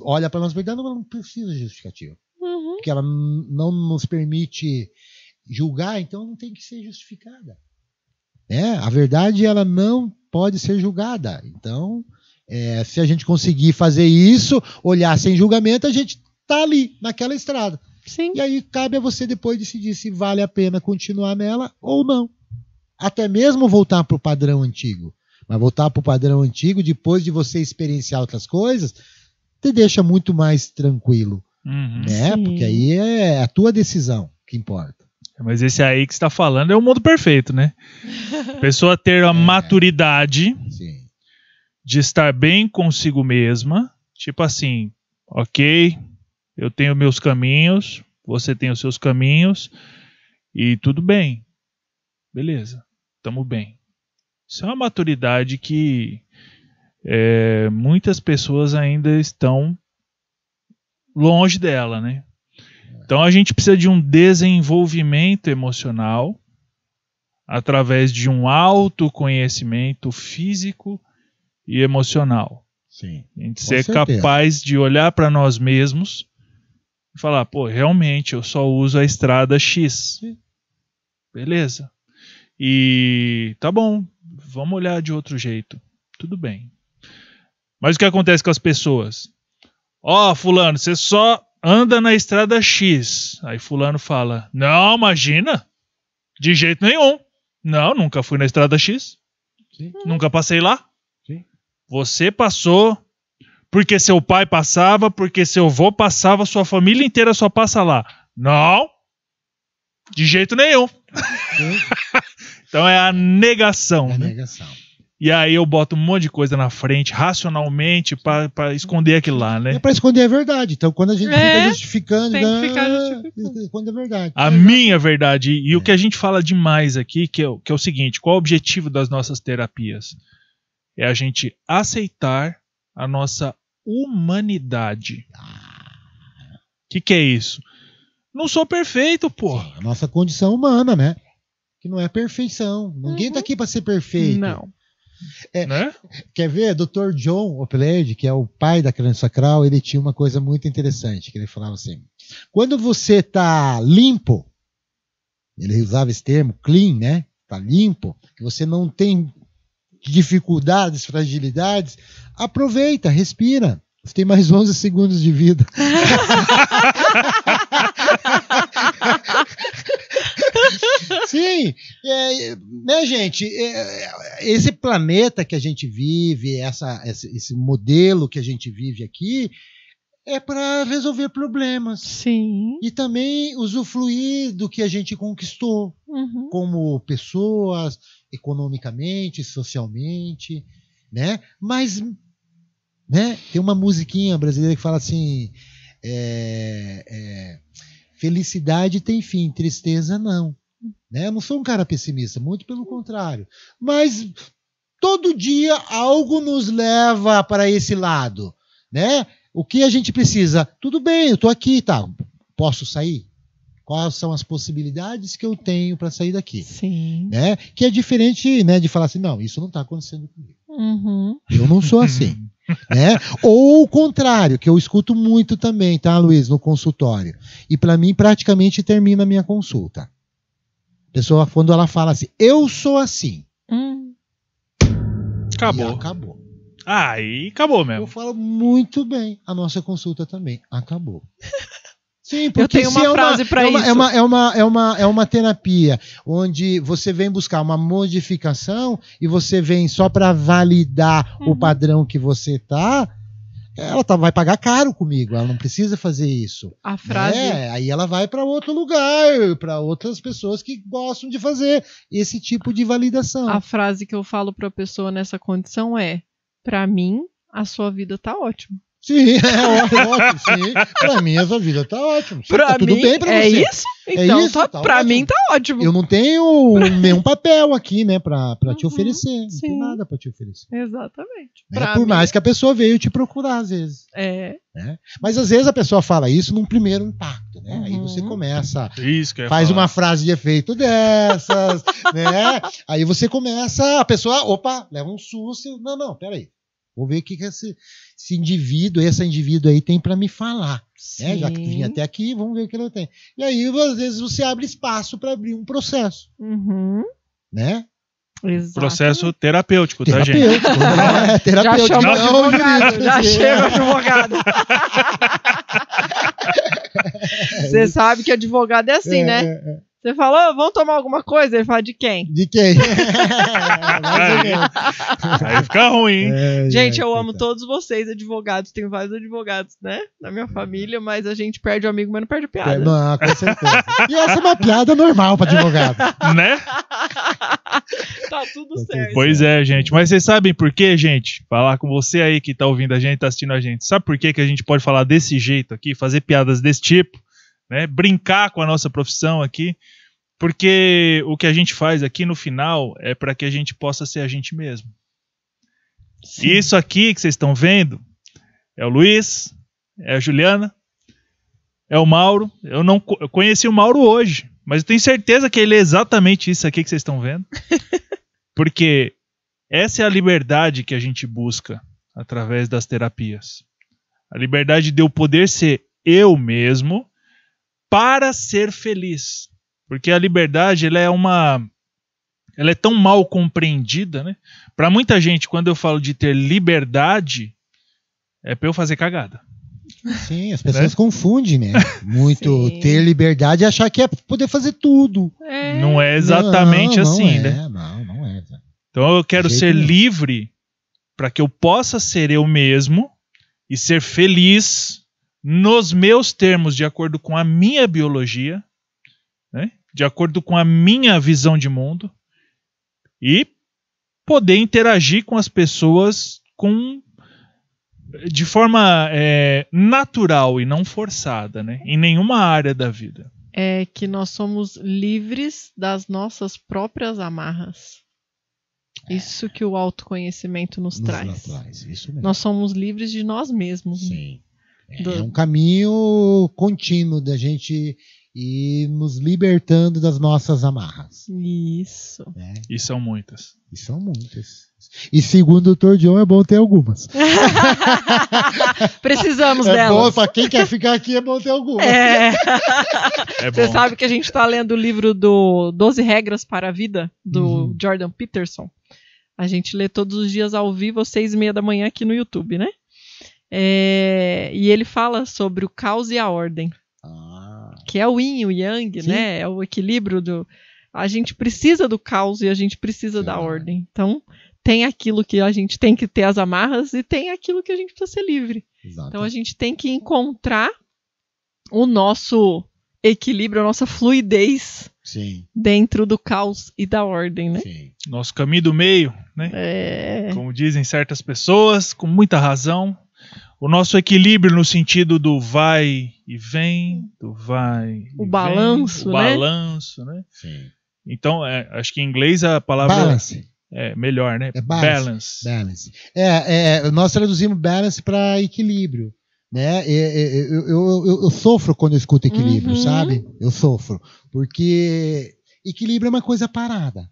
Speaker 2: olha para nós verdade ela não precisa de justificativa. Uhum. Porque ela não nos permite julgar, então não tem que ser justificada. Né? A verdade ela não pode ser julgada. Então, é, se a gente conseguir fazer isso, olhar sem julgamento, a gente tá ali naquela estrada. Sim. E aí cabe a você depois decidir se vale a pena continuar nela ou não. Até mesmo voltar para o padrão antigo. Mas voltar para o padrão antigo, depois de você experienciar outras coisas, te deixa muito mais
Speaker 3: tranquilo, uhum, né? Sim. Porque aí é a tua decisão que importa. É, mas esse aí que está falando é o mundo perfeito, né? Pessoa ter a é, maturidade sim. de estar bem consigo mesma, tipo assim, ok, eu tenho meus caminhos, você tem os seus caminhos e tudo bem, beleza, tamo bem. Isso é uma maturidade que é, muitas pessoas ainda estão longe dela, né? Então a gente precisa de um desenvolvimento emocional através de um autoconhecimento físico e emocional. Sim. A gente ser certeza. capaz de olhar para nós mesmos e falar, pô, realmente eu só uso a estrada X. Sim. Beleza. E tá bom, vamos olhar de outro jeito. Tudo bem. Mas o que acontece com as pessoas? Ó, oh, fulano, você só anda na estrada X. Aí fulano fala: "Não, imagina? De jeito nenhum. Não, nunca fui na estrada X. Sim. Nunca passei lá. Sim. Você passou porque seu pai passava, porque seu avô passava, sua família inteira só passa lá. Não. De jeito nenhum. então é a negação. É a né? negação. E aí eu boto um monte de coisa na frente, racionalmente, para esconder aquilo lá, né? É pra esconder a verdade. Então, quando a gente é, fica justificando, tem que ficar justificando.
Speaker 2: esconde a verdade.
Speaker 3: A é minha verdade. E é. o que a gente fala demais aqui, que é, que é o seguinte: qual o objetivo das nossas terapias? É a gente aceitar a nossa humanidade. O ah. que, que é isso? Não sou perfeito, pô. Nossa condição
Speaker 2: humana, né? Que não é perfeição. Ninguém tá uhum. tá aqui para ser perfeito. Não. É, né? Quer ver? Dr. John Opeled, que é o pai da crença sacral, ele tinha uma coisa muito interessante, que ele falava assim, quando você tá limpo, ele usava esse termo, clean, né? Tá limpo, que você não tem dificuldades, fragilidades, aproveita, respira. Você tem mais 11 segundos de vida. Sim, é, né, gente? É, é, esse planeta que a gente vive, essa, esse modelo que a gente vive aqui, é para resolver problemas. Sim. E também usufruir do que a gente conquistou, uhum. como pessoas, economicamente, socialmente, né? Mas, né? Tem uma musiquinha brasileira que fala assim. É, é, Felicidade tem fim, tristeza não. Né? Eu não sou um cara pessimista, muito pelo contrário. Mas todo dia algo nos leva para esse lado, né? O que a gente precisa? Tudo bem, eu estou aqui, tá? Posso sair? Quais são as possibilidades que eu tenho para sair daqui? Sim. Né? Que é diferente, né, de falar assim, não, isso não está acontecendo comigo.
Speaker 4: Uhum.
Speaker 2: Eu não sou assim. né? Ou o contrário, que eu escuto muito também, tá, Luiz, no consultório. E para mim praticamente termina a minha consulta. A pessoa quando ela fala assim: "Eu sou assim". Hum. Acabou. acabou. Aí acabou mesmo. Eu falo muito bem. A nossa consulta também acabou. Sim, porque eu tenho é uma frase é para é isso. É uma, é, uma, é, uma, é uma terapia onde você vem buscar uma modificação e você vem só para validar uhum. o padrão que você tá. Ela tá, vai pagar caro comigo, ela não precisa fazer isso. A frase. É, aí ela vai para outro lugar, para outras pessoas
Speaker 1: que gostam de fazer esse tipo de validação. A frase que eu falo para a pessoa nessa condição é: para mim, a sua vida tá ótima. Sim, é ótimo,
Speaker 2: sim. Pra mim, essa vida tá ótima. Pra tá mim, tudo bem pra é você. Isso? É então, é isso? Então, tá pra ótimo. mim tá ótimo. Eu não tenho nenhum papel aqui, né, pra, pra uhum, te oferecer.
Speaker 4: Não tem nada pra te oferecer. Exatamente.
Speaker 2: Né? Por mim... mais que a pessoa veio te procurar, às vezes.
Speaker 4: É. Né? Mas às
Speaker 2: vezes a pessoa fala isso num primeiro impacto, né? Uhum. Aí você uhum. começa, faz falar. uma frase de efeito dessas, né? Aí você começa, a pessoa, opa, leva um susto. Não, não, peraí. Vou ver o que, que esse, esse indivíduo, essa indivíduo aí tem para me falar. Né? Já que vim até aqui, vamos ver o que ele tem. E aí, às vezes, você abre espaço para abrir um processo. Uhum.
Speaker 3: Né? Exato. Processo terapêutico, terapêutico, tá, gente? É, terapêutico. Né? Já chama advogado, já chega advogado.
Speaker 1: Você sabe que advogado é assim, é, né? É, é. Você falou, oh, vamos tomar alguma coisa? Ele fala, de quem? De quem? É,
Speaker 4: aí fica ruim, é,
Speaker 1: gente, é, eu amo tá. todos vocês, advogados. Tenho vários advogados, né? Na minha família, mas a gente perde o amigo, mas não perde a piada. É, não, com certeza. e essa é uma
Speaker 3: piada normal pra advogado. né? Tá, tá tudo certo. Pois é, gente. Mas vocês sabem por quê, gente? Falar com você aí que tá ouvindo a gente, tá assistindo a gente. Sabe por quê que a gente pode falar desse jeito aqui, fazer piadas desse tipo? né? Brincar com a nossa profissão aqui, porque o que a gente faz aqui no final é para que a gente possa ser a gente mesmo. Sim. Isso aqui que vocês estão vendo é o Luiz, é a Juliana, é o Mauro. Eu não eu conheci o Mauro hoje, mas eu tenho certeza que ele é exatamente isso aqui que vocês estão vendo. Porque essa é a liberdade que a gente busca através das terapias. A liberdade de eu poder ser eu mesmo para ser feliz. Porque a liberdade ela é uma ela é tão mal compreendida, né? Para muita gente, quando eu falo de ter liberdade, é para eu fazer cagada.
Speaker 2: Sim, as pessoas né? confundem, né? Muito Sim. ter liberdade e achar que é poder fazer tudo. É.
Speaker 3: Não é exatamente não, não assim, é, né? Não, não é. Então eu quero ser livre para que eu possa ser eu mesmo e ser feliz nos meus termos, de acordo com a minha biologia, né? de acordo com a minha visão de mundo, e poder interagir com as pessoas com de forma é, natural e não forçada, né? em nenhuma área da vida.
Speaker 1: É que nós somos livres das nossas próprias amarras. É. Isso que o autoconhecimento nos, nos traz. traz. Nós somos livres de nós mesmos. Né? Sim. É, do... É um
Speaker 2: caminho contínuo da gente ir nos libertando das nossas
Speaker 3: amarras. Isso. Né? E são muitas. E são muitas.
Speaker 2: E segundo o John é bom ter algumas.
Speaker 1: Precisamos é delas. Bom, pra quem quer ficar aqui, é bom ter algumas. É. é Você sabe que a gente está lendo o livro do Doze Regras para a Vida, do uhum. Jordan Peterson. A gente lê todos os dias ao vivo, às seis e meia da manhã aqui no YouTube, né? É, e ele fala sobre o caos e a ordem. Ah. Que é o yin, o yang, Sim. né? É o equilíbrio do. A gente precisa do caos e a gente precisa da ordem. Então, tem aquilo que a gente tem que ter as amarras e tem aquilo que a gente precisa ser livre. Exato. Então, a gente tem que encontrar o nosso equilíbrio, a nossa fluidez Sim. dentro do caos e da ordem, né? Sim.
Speaker 3: Nosso caminho do meio, né? É... Como dizem certas pessoas, com muita razão, o nosso equilíbrio no sentido do vai e vem, do vai o e balanço, vem, o né? balanço, né? Sim. Então, é, acho que em inglês a palavra balance. é melhor, né? É balance. Balance. balance.
Speaker 2: É, é, nós traduzimos balance para equilíbrio, né? É, é, é, eu, eu, eu, eu, sofro quando eu escuto equilíbrio, uhum. sabe? Eu sofro porque equilíbrio é uma coisa parada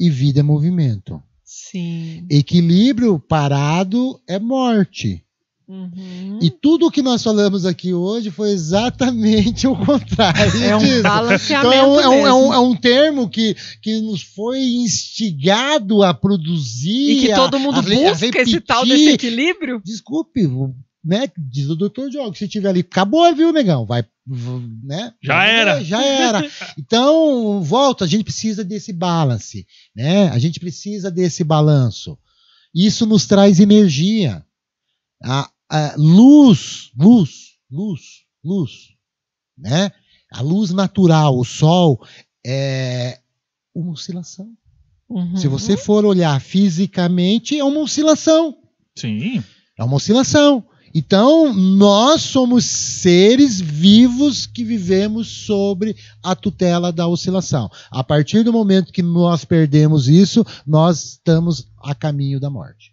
Speaker 2: e vida é movimento. Sim. Equilíbrio parado é morte. Uhum. E tudo o que nós falamos aqui hoje foi exatamente o contrário é um disso. Balanceamento então é um, é, um, é um, é termo que, que nos foi instigado a produzir. E que todo mundo a, busca a repetir. esse tal desse equilíbrio. Desculpe, né? Diz o doutor Diogo, se tiver ali, acabou, viu, negão? Vai, né? Já era. Já era. Então, volta, a gente precisa desse balance, né? A gente precisa desse balanço. Isso nos traz energia. A, luz, luz, luz, luz, né? A luz natural, o sol, é uma oscilação.
Speaker 4: Uhum. Se você
Speaker 2: for olhar fisicamente, é uma oscilação. Sim. É uma oscilação. Então, nós somos seres vivos que vivemos sobre a tutela da oscilação. A partir do momento que nós perdemos isso, nós estamos a caminho
Speaker 3: da morte.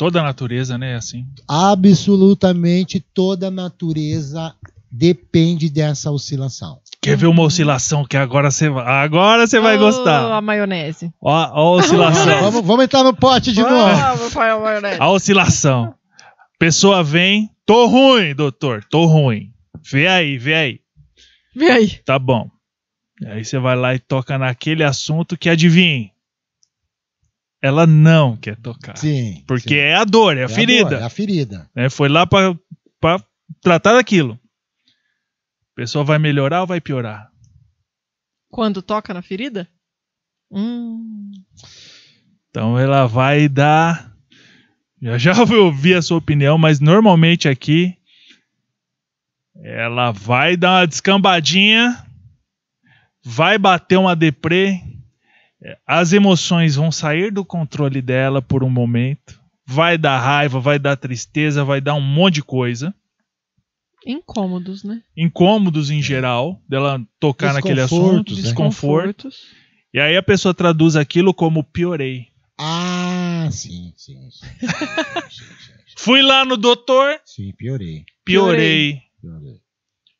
Speaker 3: Toda a natureza, né? Assim.
Speaker 2: Absolutamente toda a natureza depende dessa oscilação.
Speaker 3: Quer ver uma uhum. oscilação que agora você vai, agora você vai oh, gostar. A
Speaker 1: maionese.
Speaker 3: Ó, a oscilação. vamos, vamos entrar no pote de novo.
Speaker 1: a
Speaker 3: oscilação. Pessoa vem, tô ruim, doutor, tô ruim. Vê aí, vê aí. Vê aí. Tá bom. Aí você vai lá e toca naquele assunto que adivinha ela não quer tocar. Sim. Porque sim. é a dor, é, é a é ferida. A dor, é a ferida. É, foi lá para tratar daquilo. A pessoa vai melhorar ou vai piorar?
Speaker 1: Quando toca na ferida?
Speaker 3: Hum. Então ela vai dar. Já já ouvi a sua opinião, mas normalmente aqui ela vai dar uma descambadinha, vai bater uma deprê é, as emoções vão sair do controle dela por um momento. Vai dar raiva, vai dar tristeza, vai dar um monte de coisa.
Speaker 1: Incômodos, né?
Speaker 3: Incômodos em geral, dela tocar naquele assunto, né? desconfortos. E aí a pessoa traduz aquilo como piorei. Ah, sim, sim. sim, Fui lá no doutor. Sim, piorei. Piorei. piorei. piorei.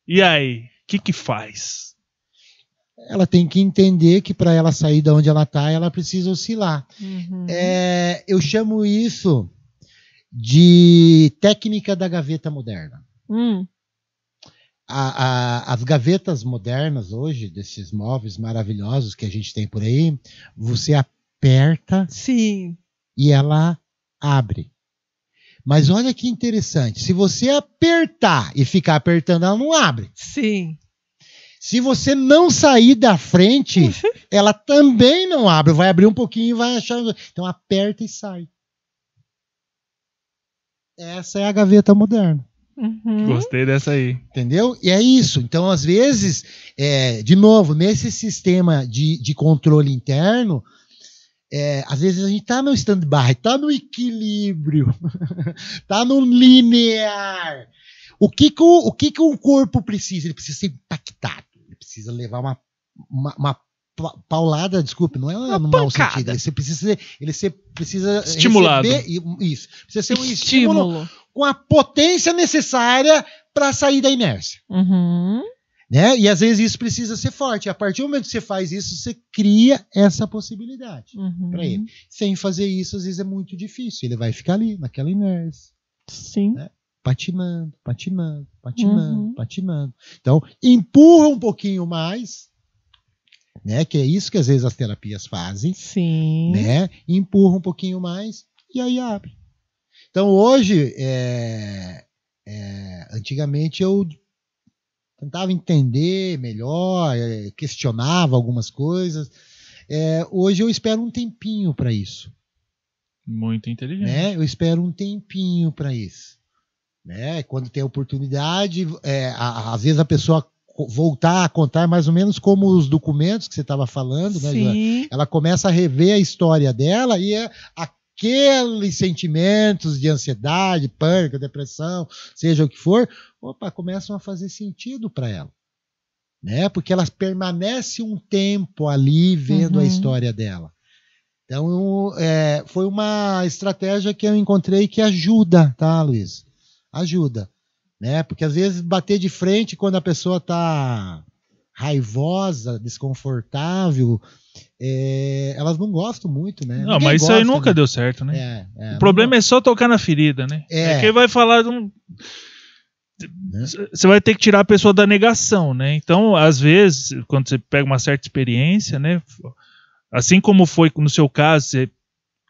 Speaker 3: E aí, o que que faz? ela tem
Speaker 2: que entender que para ela sair da onde ela está, ela precisa oscilar. Uhum. É, eu chamo isso de técnica da gaveta moderna. Hum. A, a, as gavetas modernas hoje, desses móveis maravilhosos que a gente tem por aí, você aperta Sim. e ela abre. Mas olha que interessante, se você apertar e ficar apertando, ela não abre. Sim. Se você não sair da frente, ela também não abre. Vai abrir um pouquinho e vai achar. Então aperta e sai. Essa é a gaveta moderna.
Speaker 4: Uhum.
Speaker 3: Gostei dessa aí. Entendeu?
Speaker 2: E é isso. Então, às vezes, é, de novo, nesse sistema de, de controle interno, é, às vezes a gente está no stand-by, está no equilíbrio, está no linear. O que que o, o que que corpo precisa? Ele precisa ser impactado precisa levar uma, uma, uma paulada, desculpe, não é uma no mau sentido. você precisa, ele se precisa estimulado. isso. Precisa ser um estímulo, estímulo com a potência necessária para sair da inércia.
Speaker 4: Uhum.
Speaker 2: Né? E às vezes isso precisa ser forte. A partir do momento que você faz isso, você cria essa possibilidade uhum. para ele. Sem fazer isso, às vezes é muito difícil. Ele vai ficar ali, naquela inércia. Sim. Né? patinando, patinando, patinando, uhum. patinando. Então, empurra um pouquinho mais, né? Que é isso que às vezes as terapias fazem. Sim. Né? Empurra um pouquinho mais e aí abre. Então, hoje, é, é, antigamente eu tentava entender melhor, é, questionava algumas coisas. É, hoje eu espero um tempinho para isso.
Speaker 3: Muito inteligente. Né?
Speaker 2: Eu espero um tempinho para isso. Né? Quando tem oportunidade, é, às vezes a pessoa voltar a contar mais ou menos como os documentos que você estava falando, né, Sim. Ela começa a rever a história dela e é aqueles sentimentos de ansiedade, pânico, depressão, seja o que for, opa, começam a fazer sentido para ela. Né? Porque ela permanece um tempo ali vendo uhum. a história dela. Então, é, foi uma estratégia que eu encontrei que ajuda, tá, Luiz? ajuda, né? Porque às vezes bater de frente quando a pessoa tá raivosa, desconfortável, é, elas não gostam muito, né? Não, Ninguém mas isso aí nunca né?
Speaker 3: deu certo, né? É, é, o problema é só tocar na ferida, né? É, é quem vai falar de um você né? vai ter que tirar a pessoa da negação, né? Então, às vezes, quando você pega uma certa experiência, né? Assim como foi no seu caso, você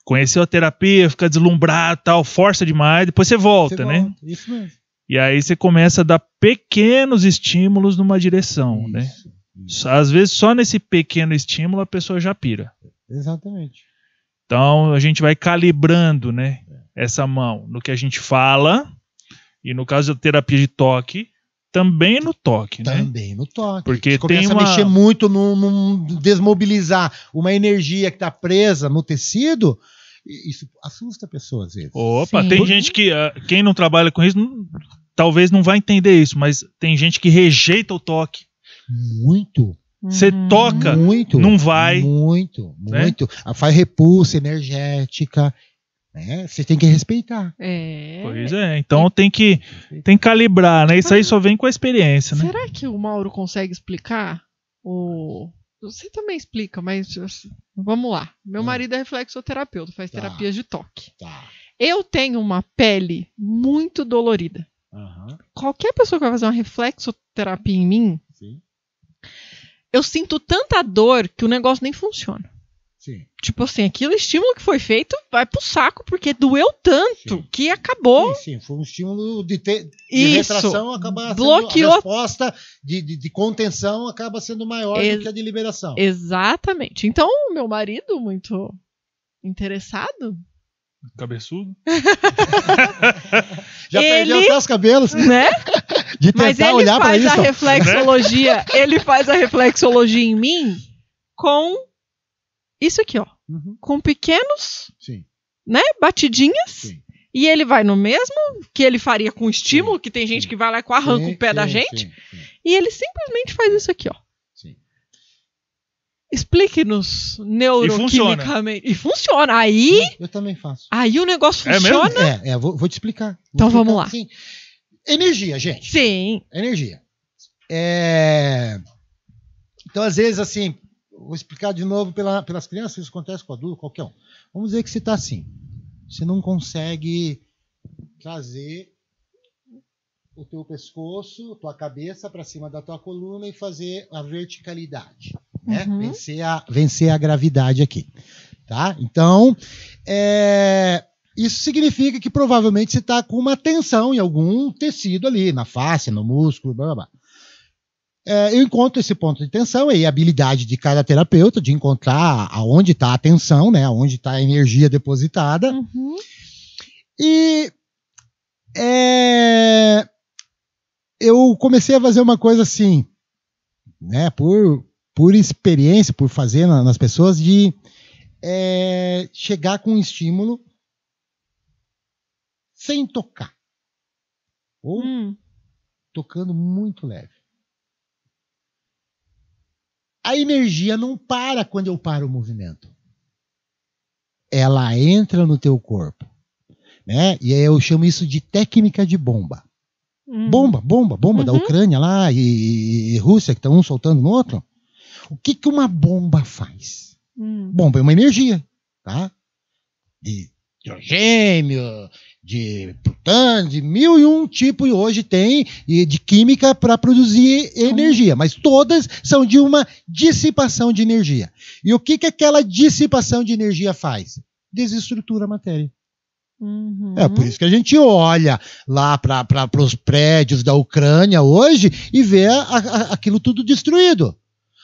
Speaker 3: Conheceu a terapia, fica deslumbrado, tal, força demais, depois você volta, você né? isso mesmo. E aí você começa a dar pequenos estímulos numa direção, isso, né? Isso. Às vezes só nesse pequeno estímulo a pessoa já pira. Exatamente. Então a gente vai calibrando, né? Essa mão no que a gente fala e no caso da terapia de toque, também no toque, Também né?
Speaker 2: Também no toque.
Speaker 3: Porque Você começa tem uma... a mexer
Speaker 2: muito, num, desmobilizar uma energia que está presa no tecido.
Speaker 3: Isso assusta pessoas às vezes. Opa, Sim. tem gente que. Ah, quem não trabalha com isso não, talvez não vai entender isso, mas tem gente que rejeita o toque. Muito. Você uhum. toca, muito, não vai. Muito, né? muito. Né? Faz repulsa energética, né? Você tem que respeitar.
Speaker 1: É.
Speaker 3: Pois é, então tem, tem que tem que calibrar, né? Isso aí só vem com a experiência, né?
Speaker 1: Será que o Mauro consegue explicar o você também explica, mas vamos lá. Meu hum. marido é reflexoterapeuta, faz tá. terapia de toque. Tá. Eu tenho uma pele muito dolorida. Uhum. Qualquer pessoa que vai fazer uma reflexoterapia em mim, Sim. eu sinto tanta dor que o negócio nem funciona. Sim. Tipo assim, aquele estímulo que foi feito vai pro saco, porque doeu tanto sim. que acabou. Sim, sim, foi um estímulo de, ter, de Isso. retração,
Speaker 2: acaba Bloqueou. a resposta de, de, de, contenção acaba sendo maior Ex do que a de liberação.
Speaker 1: Exatamente. Então, meu marido, muito interessado. Cabeçudo. Já ele, perdeu até os cabelos. Né? De tentar Mas ele olhar faz a isso. reflexologia. Né? Ele faz a reflexologia em mim com isso aqui, ó. Uhum. Com pequenos Sim. Né, batidinhas. Sim. E ele vai no mesmo que ele faria com estímulo, sim, que tem gente sim. que vai lá e arranca sim, o pé da gente. E ele simplesmente faz isso aqui, ó. Explique-nos neuroquimicamente. E funciona. e funciona. Aí. Eu também faço. Aí o negócio é funciona. Mesmo?
Speaker 2: É, é vou, vou, te explicar. Vou
Speaker 1: então explicar, vamos lá. Energia, gente.
Speaker 2: Sim. Energia. É... Então, às vezes, assim, vou explicar de novo pela, pelas crianças, isso acontece com adulto, qualquer um. Vamos dizer que você está assim. Você não consegue trazer o teu pescoço, tua cabeça para cima da tua coluna e fazer a verticalidade, né? Uhum. Vencer, a, vencer a gravidade aqui, tá? Então, é, isso significa que provavelmente você está com uma tensão em algum tecido ali, na face, no músculo, blá, blá, blá é, eu encontro esse ponto de tensão e a habilidade de cada terapeuta de encontrar aonde está a tensão, né, aonde está a energia depositada. Uhum. E é, eu comecei a fazer uma coisa assim, né, por, por experiência, por fazer na, nas pessoas, de é, chegar com um estímulo sem tocar. Ou hum. tocando muito leve. A energia não para quando eu paro o movimento. Ela entra no teu corpo. Né? E aí eu chamo isso de técnica de bomba. Hum. Bomba, bomba, bomba uhum. da Ucrânia lá e, e Rússia, que estão tá um soltando no outro. O que, que uma bomba faz? Hum. Bomba é uma energia, tá? De de gêmeo, de plutão, de mil e um tipo e hoje tem de química para produzir energia, mas todas são de uma dissipação de energia. E o que, que aquela dissipação de energia faz? Desestrutura a matéria. Uhum. É por isso que a gente olha lá para os prédios da Ucrânia hoje e vê a, a, aquilo tudo destruído.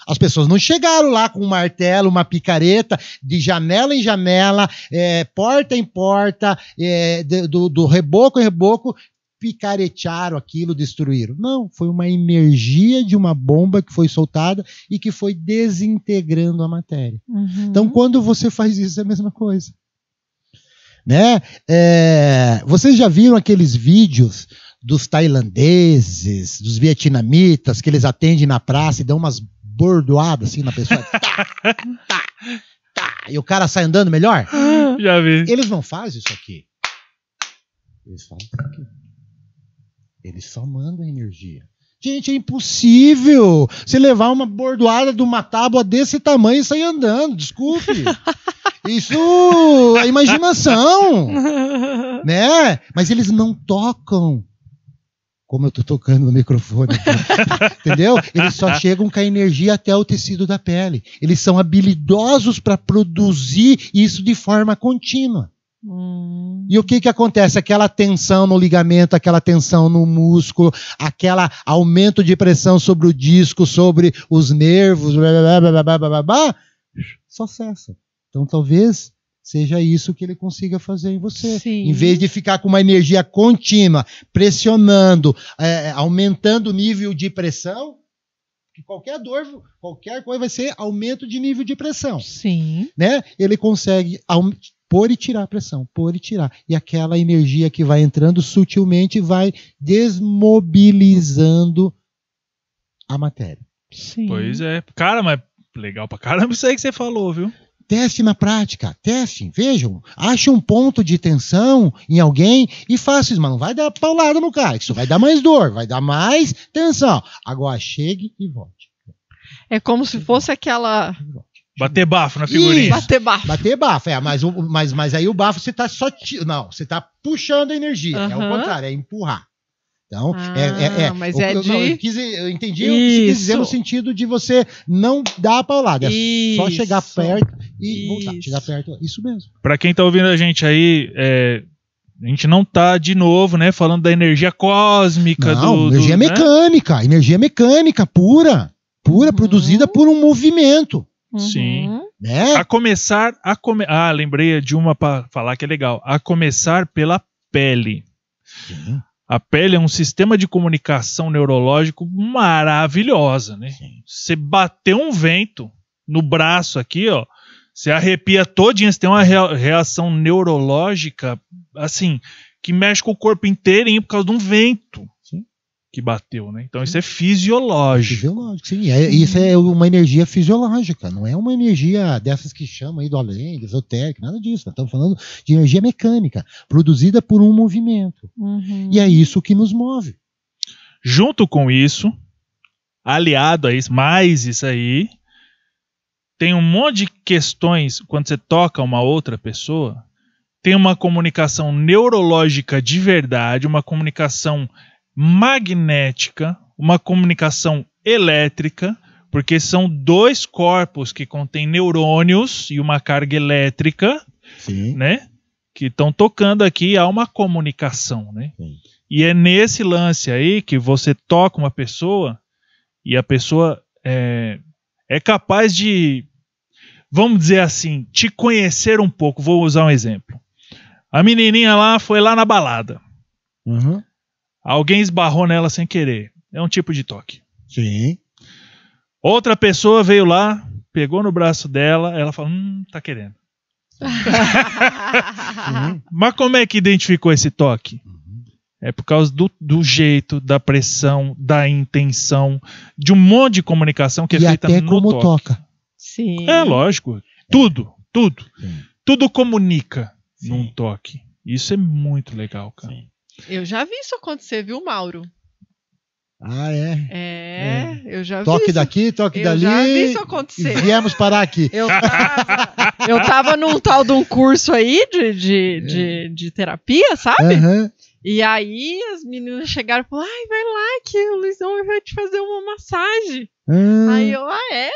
Speaker 2: As pessoas não chegaram lá com um martelo, uma picareta, de janela em janela, é, porta em porta, é, do, do reboco em reboco, picaretearam aquilo, destruíram. Não, foi uma energia de uma bomba que foi soltada e que foi desintegrando a matéria. Uhum. Então, quando você faz isso, é a mesma coisa. Né? É, vocês já viram aqueles vídeos dos tailandeses, dos vietnamitas, que eles atendem na praça e dão umas bordoada assim na pessoa. tá, tá, tá. E o cara sai andando melhor? Já vi. Eles não fazem isso aqui. Eles falam isso aqui. Eles só mandam energia. Gente, é impossível se levar uma bordoada de uma tábua desse tamanho e sair andando, desculpe. Isso é imaginação, né? Mas eles não tocam como eu tô tocando no microfone. Entendeu? Eles só chegam com a energia até o tecido da pele. Eles são habilidosos para produzir isso de forma contínua. Hum. E o que, que acontece? Aquela tensão no ligamento, aquela tensão no músculo, aquele aumento de pressão sobre o disco, sobre os nervos, blá, blá, blá, blá, blá, blá, blá, blá só cessa. Então talvez seja isso que ele consiga fazer em você. Sim. Em vez de ficar com uma energia contínua, pressionando, é, aumentando o nível de pressão, que qualquer dor, qualquer coisa vai ser aumento de nível de pressão. Sim. Né? Ele consegue pôr e tirar a pressão, pôr e tirar. E aquela energia que vai entrando sutilmente vai desmobilizando a matéria.
Speaker 3: Sim. Pois é. Cara, mas legal pra caramba isso aí que você falou, viu?
Speaker 2: Teste na prática, teste, vejam, ache um ponto de tensão em alguém e faça isso, mas não vai dar paulada no cara, isso vai dar mais dor, vai dar mais tensão. Agora chegue e volte.
Speaker 1: É como se fosse aquela
Speaker 3: Bater bafo na figurinha. Isso. Bater
Speaker 2: bafo. Bater bafo, é, mas, mas, mas aí o bafo você tá só. Não, você tá puxando a energia. É o contrário, é empurrar. Então, é, é, ah, é, é, é. Mas é eu, de... não, eu, quis, eu entendi o que você quis dizer no sentido de você não dar a paulada. É só chegar perto e voltar, isso. chegar perto. Isso mesmo.
Speaker 3: Para quem tá ouvindo a gente aí, é, a gente não tá de novo, né, falando da energia cósmica. Não, do, energia do, né?
Speaker 2: mecânica, né? energia mecânica pura, pura, uhum. produzida por um movimento.
Speaker 3: Uhum. Sim. Né? A começar, a come... ah, lembrei de uma para falar que é legal. A começar pela pele. Sim. A pele é um sistema de comunicação neurológico maravilhosa, né? Você bateu um vento no braço aqui, ó, você arrepia todinha, você tem uma reação neurológica, assim, que mexe com o corpo inteirinho por causa de um vento sim. que bateu, né? Então sim. isso é fisiológico. Fisiológico,
Speaker 2: sim. É, isso é uma energia fisiológica, não é uma energia dessas que chamam aí do além, esotérico, nada disso. Nós estamos falando de energia mecânica, produzida por um movimento. Uhum. E é isso que nos move.
Speaker 3: Junto com isso, aliado a isso, mais isso aí, tem um monte de questões quando você toca uma outra pessoa. Tem uma comunicação neurológica de verdade, uma comunicação magnética, uma comunicação elétrica, porque são dois corpos que contêm neurônios e uma carga elétrica, Sim. né? Que estão tocando aqui, há uma comunicação, né? Sim. E é nesse lance aí que você toca uma pessoa e a pessoa é, é capaz de vamos dizer assim, te conhecer um pouco. Vou usar um exemplo. A menininha lá foi lá na balada. Uhum. Alguém esbarrou nela sem querer. É um tipo de toque. Sim. Outra pessoa veio lá, pegou no braço dela, ela falou: hum, tá querendo. Mas como é que identificou esse toque? Uhum. É por causa do, do, jeito, da pressão, da intenção, de um monte de comunicação que é e é feita até no como toque. toca. Sim. É lógico. Tudo, tudo. Sim. Tudo comunica Sim. num toque. Isso é muito legal, cara. Sim.
Speaker 1: Eu já vi isso acontecer, viu, Mauro?
Speaker 3: Ah, é? É,
Speaker 1: é. eu já toque vi. Toque daqui, toque eu dali. Eu já vi isso acontecer. viemos parar aqui. Eu tava, eu tava num tal de um curso aí de, de, de, de terapia, sabe? Uhum. E aí as meninas chegaram e falaram: ai, vai lá que o Luizão vai te fazer uma massagem.
Speaker 3: Hum. Aí eu, ah, é?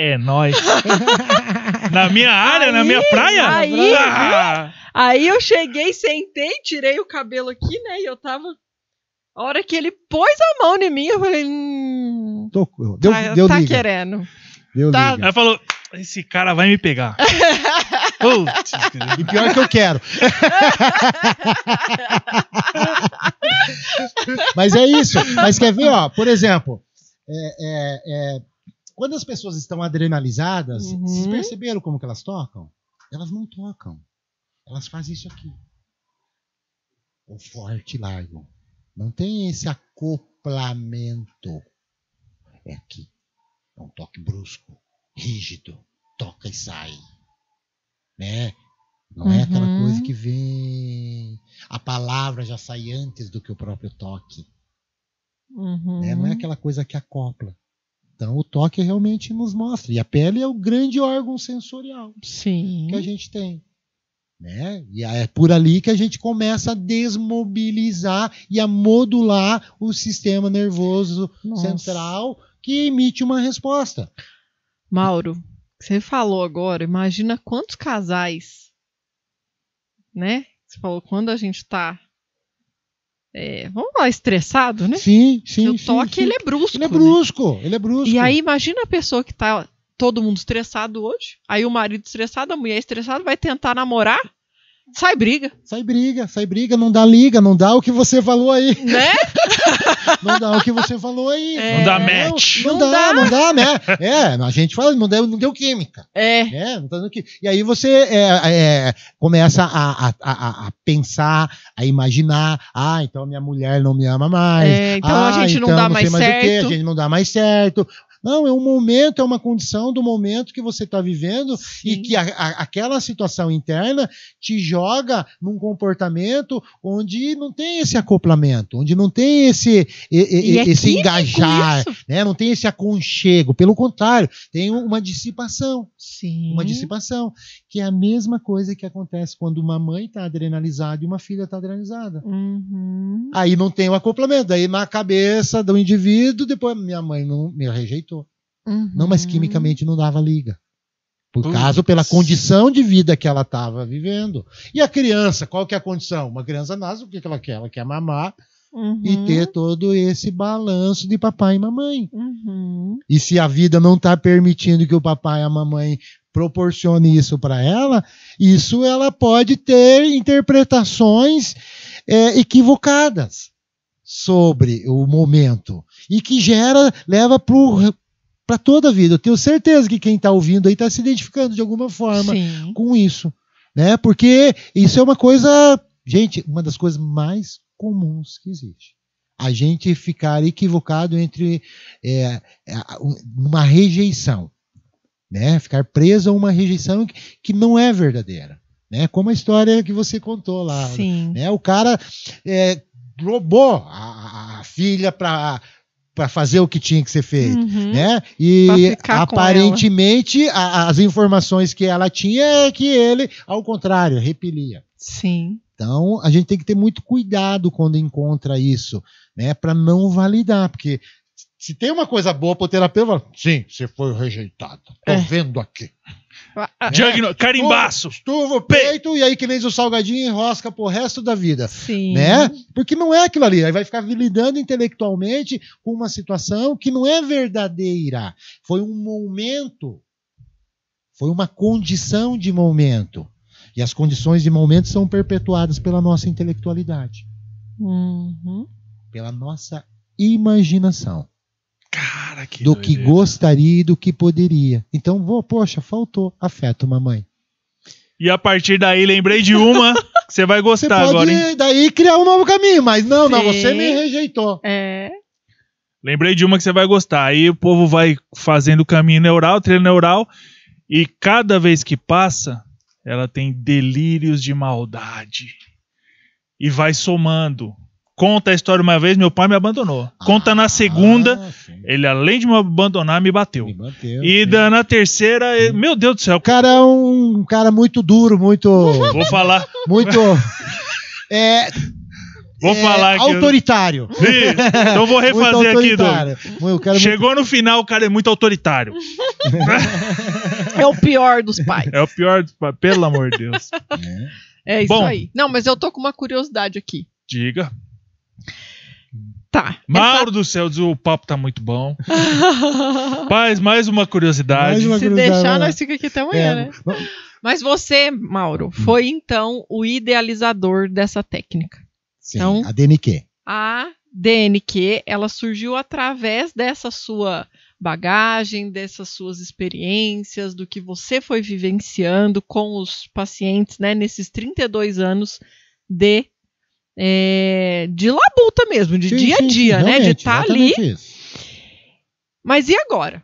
Speaker 3: é nós. na minha área, aí, na minha praia? Aí, ah!
Speaker 1: aí eu cheguei, sentei, tirei o cabelo aqui, né? E eu tava. A hora que ele pôs a mão em mim, eu falei. Hum,
Speaker 3: Tô, deu, tá, deu tá liga. querendo. Deu tá. Liga. Ela falou: esse cara vai me pegar. Putz, e pior que eu quero.
Speaker 2: Mas é isso. Mas quer ver, ó, por exemplo, é, é, é, quando as pessoas estão adrenalizadas, uhum. vocês perceberam como que elas tocam? Elas não tocam. Elas fazem isso aqui. O forte largo. Não tem esse acoplamento. É aqui. É um toque brusco, rígido. Toca e sai. Né? Não uhum. é aquela uhum. coisa que vem. A palavra já sai antes do que o próprio toque. Uhum. Né? Não é aquela coisa que acopla. Então o toque realmente nos mostra. E a pele é o grande órgão sensorial Sim. que a gente tem. Né? E é por ali que a gente começa a desmobilizar e a modular o sistema
Speaker 1: nervoso Nossa. central que emite uma resposta. Mauro, você falou agora, imagina quantos casais, né? Você falou quando a gente está é, vamos lá, estressado, né? Sim, sim. Porque o toque, sim, sim. ele é brusco. Ele é né? brusco, né? ele é brusco. E aí, imagina a pessoa que tá todo mundo estressado hoje, aí o marido estressado, a mulher estressada, vai tentar namorar, sai briga.
Speaker 2: Sai briga, sai briga, não dá liga, não dá o que você falou aí. Né?
Speaker 1: não dá
Speaker 2: o que você falou aí. É, não dá match. Não, não, dá, não dá, né? É, a gente fala, não deu, não deu química. É. é não tá dando química. E aí você é, é, é começa a, a, a, a, pensar, a imaginar, ah, então minha mulher não me ama mais. então ah, a gente não dá mais certo. A gente não dá mais certo. Não, é um momento, é uma condição do momento que você está vivendo Sim. e que a, a, aquela situação interna te joga num comportamento onde não tem esse acoplamento, onde não tem esse, e, e, é esse engajar, né? não tem esse aconchego. Pelo contrário, tem uma dissipação. Sim. Uma dissipação. Que é a mesma coisa que acontece quando uma mãe está adrenalizada e uma filha está adrenalizada.
Speaker 4: Uhum.
Speaker 2: Aí não tem o acoplamento. Aí na cabeça do indivíduo, depois minha mãe não me rejeitou Uhum. Não, mas uhum. quimicamente não dava liga. Por Putz. causa pela condição de vida que ela estava vivendo. E a criança, qual que é a condição? Uma criança nasce, o que, ela quer? Ela quer mamar uhum. e ter todo esse balanço de papai e mamãe. Uhum. E se a vida não está permitindo que o papai e a mamãe proporcione isso para ela, isso ela pode ter interpretações é, equivocadas sobre o momento e que gera leva para toda a vida. Eu tenho certeza que quem está ouvindo aí está se identificando de alguma forma Sim. com isso, né? Porque isso é uma coisa, gente, uma das coisas mais comuns que existe. A gente ficar equivocado entre é, é uma rejeição, né? Ficar preso a uma rejeição que não é verdadeira, né? Como a história que você contou lá, Sim. né? O cara é, roubou a, a filha para para fazer o que tinha que ser feito, uhum. né? E aparentemente a, as informações que ela tinha é que ele, ao contrário, repelia. Sim. Então a gente tem que ter muito cuidado quando encontra isso, né? Para não validar, porque se tem uma coisa boa pro terapeuta, sim, você foi rejeitado. Tô é. vendo aqui.
Speaker 1: Ah, ah,
Speaker 3: ah. É. Diagnóstico, carimbaço.
Speaker 2: Estuva o peito e aí que nem o salgadinho enrosca pro resto da vida. Sim. Né? Porque não é aquilo ali. Aí vai ficar lidando intelectualmente com uma situação que não é verdadeira. Foi um momento. Foi uma condição de momento. E as condições de momento são perpetuadas pela nossa intelectualidade. Uhum. Pela nossa imaginação. Cara, que do doideira. que gostaria e do que poderia. Então, vou, poxa, faltou afeto, mamãe.
Speaker 3: E a partir daí, lembrei de uma que você vai gostar você pode agora. Hein?
Speaker 2: daí criar um novo caminho, mas não, Sim. não, você me rejeitou. É.
Speaker 3: Lembrei de uma que você vai gostar. Aí o povo vai fazendo caminho neural, treino neural, e cada vez que passa, ela tem delírios de maldade. E vai somando. Conta a história uma vez, meu pai me abandonou. Ah, conta ah, na segunda, ele além de me abandonar, me bateu. Me bateu e da, na terceira, ele, meu Deus do céu. O cara é um cara muito duro, muito. Vou falar. Muito.
Speaker 4: é,
Speaker 3: Vou é, falar aqui. Autoritário. Sim, então vou refazer aqui, Doug. É Chegou muito... no final, o cara é muito autoritário. é o pior dos pais. É o pior dos pais, pelo amor de Deus.
Speaker 1: É, é isso Bom, aí. Não, mas eu tô com uma curiosidade aqui.
Speaker 3: Diga. Tá. Mauro do céu, diz, o papo tá muito bom. Paz, mais uma curiosidade. Mais uma Se curiosidade, deixar, né? nós
Speaker 1: ficamos aqui até amanhã, é, né? Mas você, Mauro, hum. foi então o idealizador dessa técnica. Sim, então, a DNQ. A DNQ, ela surgiu através dessa sua bagagem, dessas suas experiências, do que você foi vivenciando com os pacientes, né, nesses 32 anos de é, de labuta mesmo, de sim, dia a dia, sim, né? De estar tá ali. Isso. Mas e agora?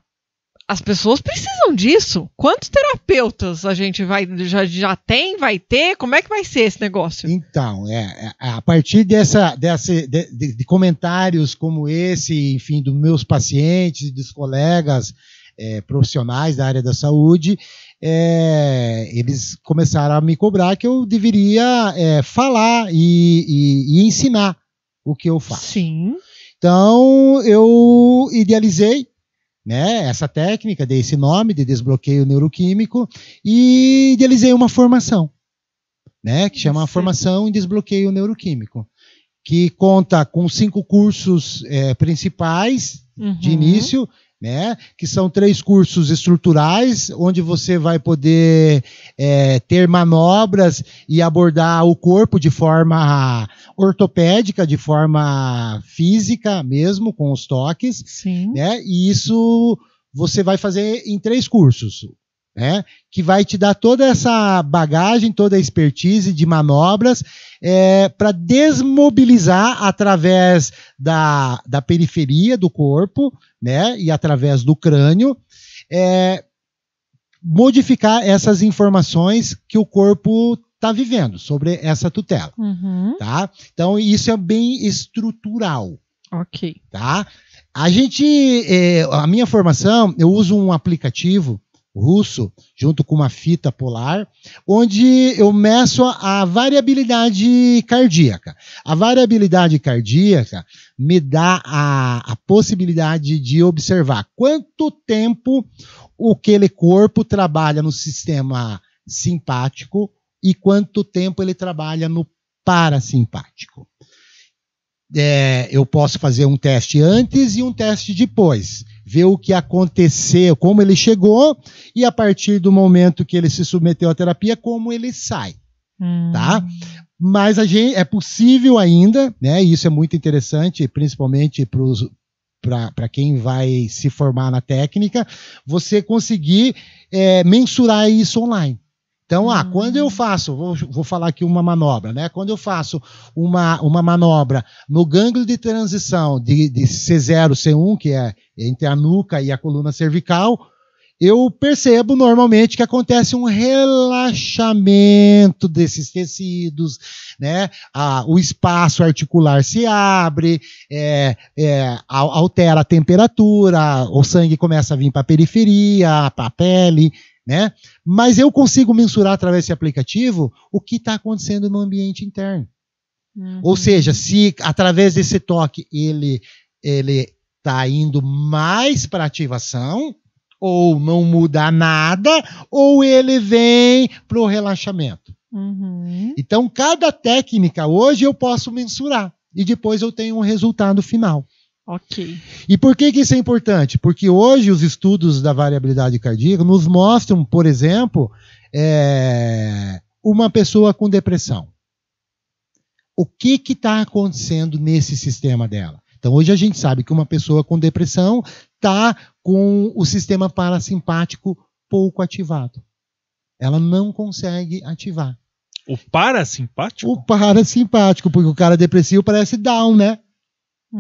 Speaker 1: As pessoas precisam disso. Quantos terapeutas a gente vai já, já tem, vai ter? Como é que vai ser esse negócio? Então,
Speaker 2: é, é a partir dessa, dessa de, de, de comentários como esse, enfim, dos meus pacientes, dos colegas é, profissionais da área da saúde, é, eles começaram a me cobrar que eu deveria é, falar e, e, e, ensinar o que eu faço. Sim. Então eu idealizei né, essa técnica, dei esse nome de desbloqueio neuroquímico e idealizei uma formação, né, que chama Sim. Formação em Desbloqueio Neuroquímico, que conta com cinco cursos é, principais uhum. de início né? Que são três cursos estruturais, onde você vai poder é, ter manobras e abordar o corpo de forma ortopédica, de forma física mesmo, com os toques. Sim. Né? E isso você vai fazer em três cursos né? Que vai te dar toda essa bagagem, toda a expertise de manobras é, para desmobilizar através da, da periferia do corpo, né? E através do crânio, é, modificar essas informações que o corpo está vivendo sobre essa tutela, uhum. tá? Então isso é bem estrutural. Ok. Tá? A gente, é, a minha formação, eu uso um aplicativo russo, junto com uma fita polar, onde eu meço a variabilidade cardíaca. A variabilidade cardíaca me dá a, a possibilidade de observar quanto tempo aquele corpo trabalha no sistema simpático e quanto tempo ele trabalha no parasimpático. É, eu posso fazer um teste antes e um teste depois ver o que aconteceu, como ele chegou e a partir do momento que ele se submeteu à terapia, como ele sai, hum. tá? Mas a gente, é possível ainda, né? E isso é muito interessante, principalmente para para quem vai se formar na técnica, você conseguir é, mensurar isso online. Então, ah, hum. quando eu faço, vou, vou, falar aqui uma manobra, né? Quando eu faço uma, uma manobra no gânglio de transição de, de C0, C1, que é entre a nuca e a coluna cervical, eu percebo normalmente que acontece um relaxamento desses tecidos, né? Ah, o espaço articular se abre, é, é, altera a temperatura, o sangue começa a vir para a periferia, para a pele né? Mas eu consigo mensurar através desse aplicativo o que está acontecendo no ambiente interno. Uhum. Ou seja, se através desse toque ele ele está indo mais para ativação ou não muda nada ou ele vem para o relaxamento. Uhum. Então cada técnica hoje eu posso mensurar e depois eu tenho um resultado final. Ok. E por que, que isso é importante? Porque hoje os estudos da variabilidade cardíaca nos mostram, por exemplo, é, uma pessoa com depressão. O que está acontecendo nesse sistema dela? Então, hoje a gente sabe que uma pessoa com depressão está com o sistema parasimpático pouco ativado. Ela não consegue ativar. O parasimpático? O parasimpático, porque o cara depressivo parece down, né?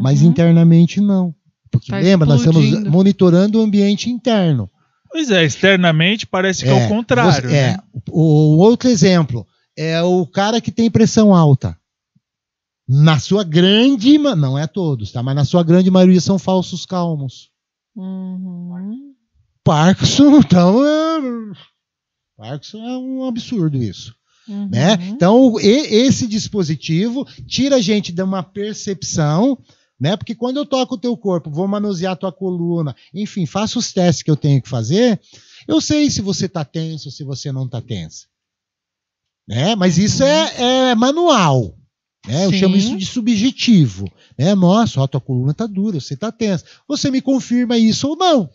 Speaker 2: mas uhum. internamente não. Porque tá lembra, explodindo. nós estamos monitorando o ambiente interno.
Speaker 3: Pois é, externamente parece que é, é o contrário. Você, é, né? É,
Speaker 2: o, o outro exemplo é o cara que tem pressão alta. Na sua grande, não é todos, tá? Mas na sua grande maioria são falsos calmos. Uhum. Parkinson, então, é, Parkinson é um absurdo isso. Né? Uhum. Né? Então, e, esse dispositivo tira a gente de uma percepção né? Porque quando eu toco o teu corpo, vou manusear tua coluna, enfim, faço os testes que eu tenho que fazer, eu sei se você está tenso, se você não está tenso. Né? Mas isso é, é manual. Né? Eu chamo isso de subjetivo. Né? Nossa, ó, tua coluna está dura, você está tenso. Você me confirma isso ou não.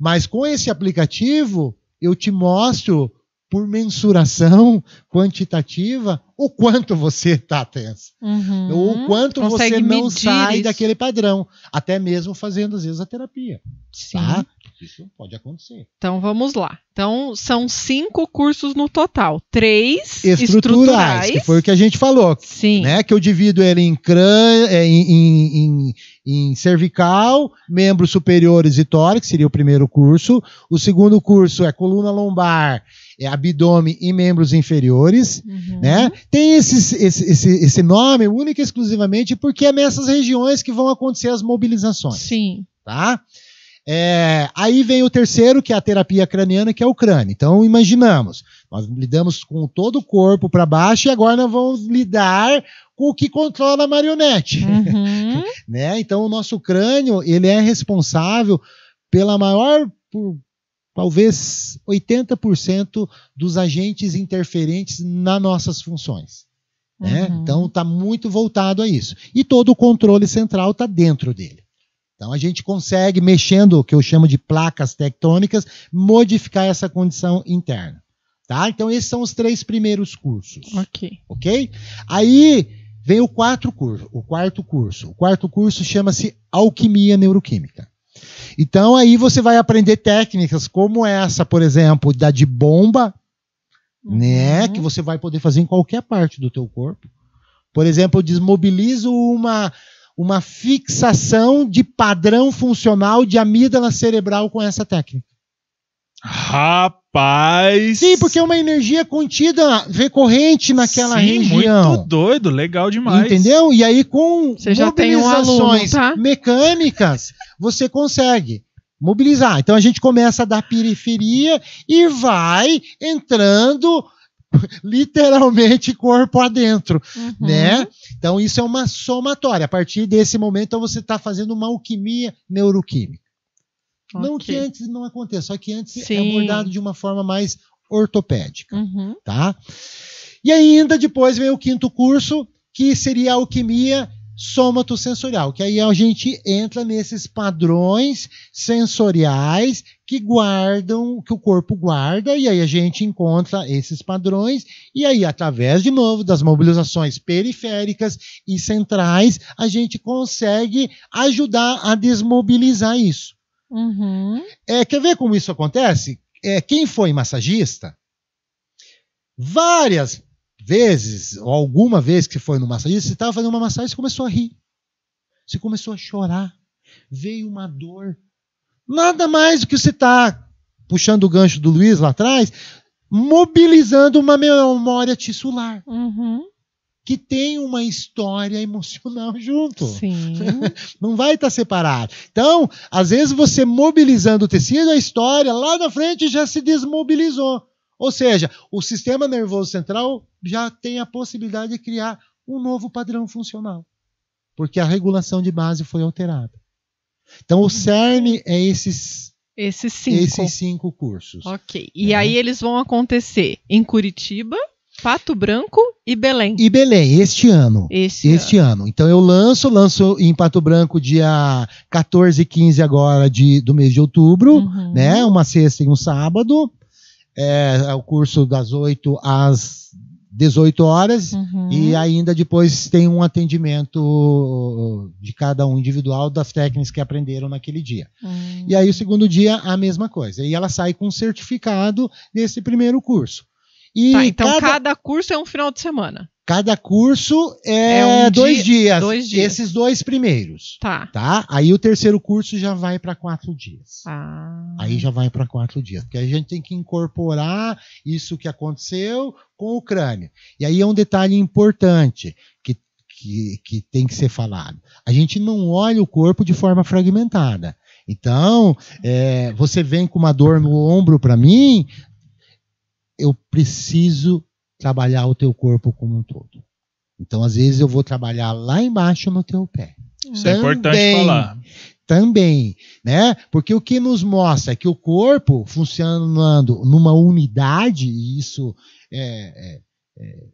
Speaker 2: Mas com esse aplicativo, eu te mostro por mensuração quantitativa o quanto você está tenso, uhum. ou o quanto você não sai isso. daquele padrão,
Speaker 1: até mesmo fazendo às vezes a terapia, Sim. tá?
Speaker 2: Isso pode acontecer.
Speaker 1: Então vamos lá. Então são cinco cursos no total, três estruturais, estruturais. que foi o que
Speaker 2: a gente falou, Sim. né? Que eu divido ele em, crân... É, em, em, em cervical, membros superiores e tórax seria o primeiro curso. O segundo curso é coluna lombar é, abdômen e membros inferiores, uhum. né? Tem esses, esse, esse, esse nome único e exclusivamente porque é nessas regiões que vão acontecer as mobilizações. Sim. Tá? É, aí vem o terceiro, que é a terapia craniana, que é o crânio. Então, imaginamos, nós lidamos com todo o corpo para baixo e agora nós vamos lidar com o que controla a marionete. Uhum. né? Então, o nosso crânio ele é responsável pela maior por talvez 80% dos agentes interferentes nas nossas funções. Né? Uhum. Então está muito voltado a isso. E todo o controle central está dentro dele. Então a gente consegue, mexendo o que eu chamo de placas tectônicas, modificar essa condição interna. Tá? Então esses são os três primeiros cursos. Ok. Ok? Aí vem o, quarto curso, o quarto curso. O quarto curso chama-se Alquimia Neuroquímica. Então aí você vai aprender técnicas como essa, por exemplo, da de bomba, uhum. né, que você vai poder fazer em qualquer parte do teu corpo. Por exemplo, eu desmobilizo uma uma fixação de padrão funcional de amígdala cerebral com essa técnica.
Speaker 3: Rapaz!
Speaker 2: Sim, porque é uma energia contida recorrente naquela Sim, região. Muito
Speaker 3: doido, legal demais.
Speaker 2: Entendeu? E aí, com você mobilizações um aluno, tá? mecânicas, você consegue mobilizar. Então a gente começa da periferia e vai entrando literalmente corpo adentro, uhum. né? Então isso é uma somatória. A partir desse momento então, você está fazendo uma alquimia neuroquímica. Okay. Não que antes não aconteça, só que antes é Sim. é abordado de uma forma mais ortopédica, uhum. tá? E ainda depois vem o quinto curso, que seria a alquimia somatosensorial, que aí a gente entra nesses padrões sensoriais que guardam, que o corpo guarda, e aí a gente encontra esses padrões, e aí, através, de novo, das mobilizações periféricas e centrais, a gente consegue ajudar a desmobilizar isso. Uhum. É, quer ver como isso acontece? É, quem foi massagista, várias vezes, ou alguma vez que foi no massagista, você estava fazendo uma massagem e começou a rir. Você começou a chorar. Veio uma dor. Nada mais do que você está puxando o gancho do Luiz lá atrás, mobilizando uma memória tissular. Uhum que tem uma história emocional junto. Sim. Não vai estar tá separado. Então, às vezes você mobilizando o tecido, a história lá na frente já se desmobilizou. Ou seja, o sistema nervoso central já tem a possibilidade de criar um novo padrão funcional, porque a regulação de base foi alterada. Então, o uhum. CERN é esses
Speaker 1: esses cinco. Esses
Speaker 2: cinco cursos.
Speaker 1: Ok. E é. aí eles vão acontecer em Curitiba, Pato Branco e Belém. E
Speaker 2: Belém, este ano. Este, este ano. ano. Então eu lanço, lanço em Pato Branco dia 14 e 15 agora de, do mês de outubro, uhum. né? Uma sexta e um sábado. É, é o curso das 8 às 18 horas uhum. e ainda depois tem um atendimento de cada um individual das técnicas que aprenderam naquele dia. Uhum. E aí o segundo dia a mesma coisa. E ela sai com um certificado desse primeiro curso.
Speaker 1: E tá, então cada... cada... curso é um final de semana.
Speaker 2: Cada curso é, é um dois, dia, dias, dois dias. Esses dois primeiros. Tá. tá. Aí o terceiro curso já vai para quatro dias. Ah. Aí já vai para quatro dias. Porque a gente tem que incorporar isso que aconteceu com o crânio. E aí é um detalhe importante que, que, que tem que ser falado. A gente não olha o corpo de forma fragmentada. Então, é, você vem com uma dor no ombro para mim, eu preciso trabalhar o teu corpo como um todo. Então, às vezes, eu vou trabalhar lá embaixo no teu pé. Isso também, é importante falar. Também, né? Porque o que nos mostra é que o corpo funcionando numa unidade, e isso é, é, é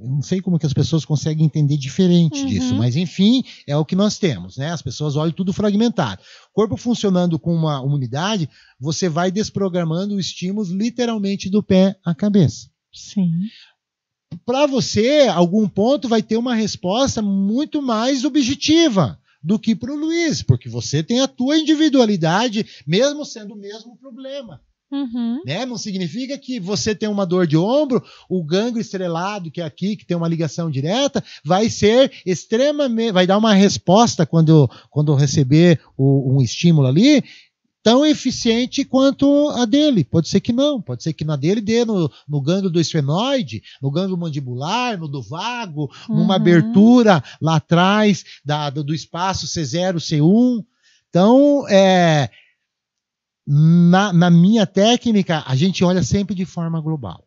Speaker 2: eu não sei como que as pessoas conseguem entender diferente uhum. disso, mas enfim, é o que nós temos, né? As pessoas olham tudo fragmentado. Corpo funcionando com uma unidade, você vai desprogramando os estímulos literalmente do pé à cabeça. Sim. Para você, algum ponto vai ter uma resposta muito mais objetiva do que para o Luiz, porque você tem a tua individualidade, mesmo sendo o mesmo
Speaker 4: problema. Uhum. Né?
Speaker 2: Não significa que você tem uma dor de ombro, o gangue estrelado, que é aqui, que tem uma ligação direta, vai ser extremamente. vai dar uma resposta quando, quando receber o, um estímulo ali, tão eficiente quanto a dele. Pode ser que não, pode ser que na dele dê no, no gânglio do esfenoide, no gânglio mandibular, no do vago, uhum. numa abertura lá atrás da, do, do espaço C0, C1. Então, é, na, na minha técnica, a gente olha sempre de forma global,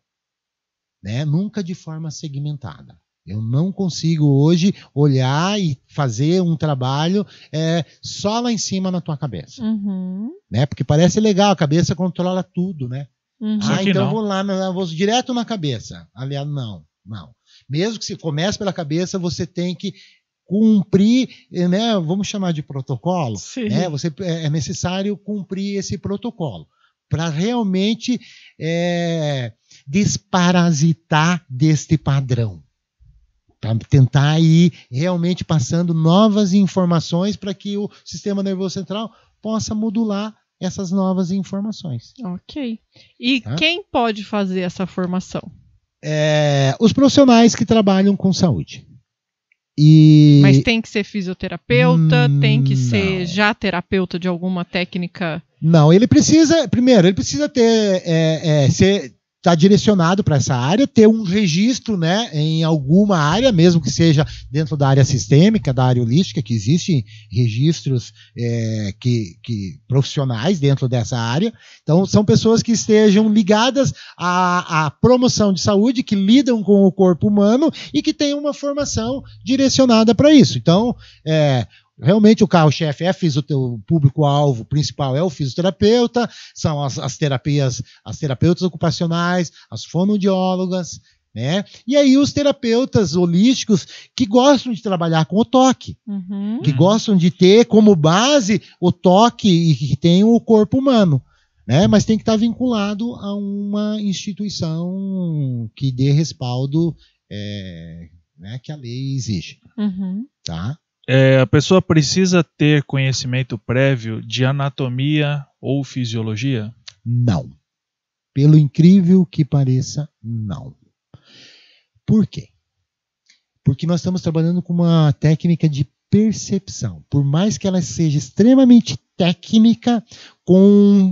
Speaker 2: né? nunca de forma segmentada. Eu não consigo hoje olhar e fazer um trabalho é, só lá em cima na tua cabeça.
Speaker 4: Uhum.
Speaker 2: Né? Porque parece legal, a cabeça controla tudo, né?
Speaker 4: Uhum. Ah, então eu vou
Speaker 2: lá, vou direto na cabeça. Aliás, não, não. Mesmo que se comece pela cabeça, você tem que cumprir, eh, né, vamos chamar de protocolo, Sim. né, você, é, é necessário cumprir esse protocolo para realmente é, desparasitar deste padrão. Para tentar ir realmente passando novas informações para que o sistema nervoso central possa modular essas novas informações.
Speaker 1: Ok. E tá? quem pode fazer essa formação?
Speaker 2: É, os profissionais que trabalham com saúde. E... Mas
Speaker 1: tem que ser fisioterapeuta, hum, tem que hum, ser já terapeuta de alguma técnica.
Speaker 2: Não, ele precisa, primeiro, ele precisa ter, é, é, ser, está direcionado para essa área, ter um registro né, em alguma área, mesmo que seja dentro da área sistêmica, da área holística, que existem registros é, que, que profissionais dentro dessa área. Então, são pessoas que estejam ligadas à, à promoção de saúde, que lidam com o corpo humano e que tenham uma formação direcionada para isso. Então, é, Realmente o carro-chefe é o público-alvo principal é o fisioterapeuta, são as, as terapias, as terapeutas ocupacionais, as fonoaudiólogas, né? E aí os terapeutas holísticos que gostam de trabalhar com o toque, uhum. que gostam de ter como base o toque e que tem o corpo humano. Né? Mas tem que estar vinculado a uma instituição que dê respaldo é,
Speaker 3: né, que a lei exige.
Speaker 4: Uhum.
Speaker 2: Tá?
Speaker 3: É, a pessoa precisa ter conhecimento prévio de anatomia ou fisiologia? Não.
Speaker 2: Pelo incrível que pareça, não. Por quê? Porque nós estamos trabalhando com uma técnica de percepção. Por mais que ela seja extremamente técnica, com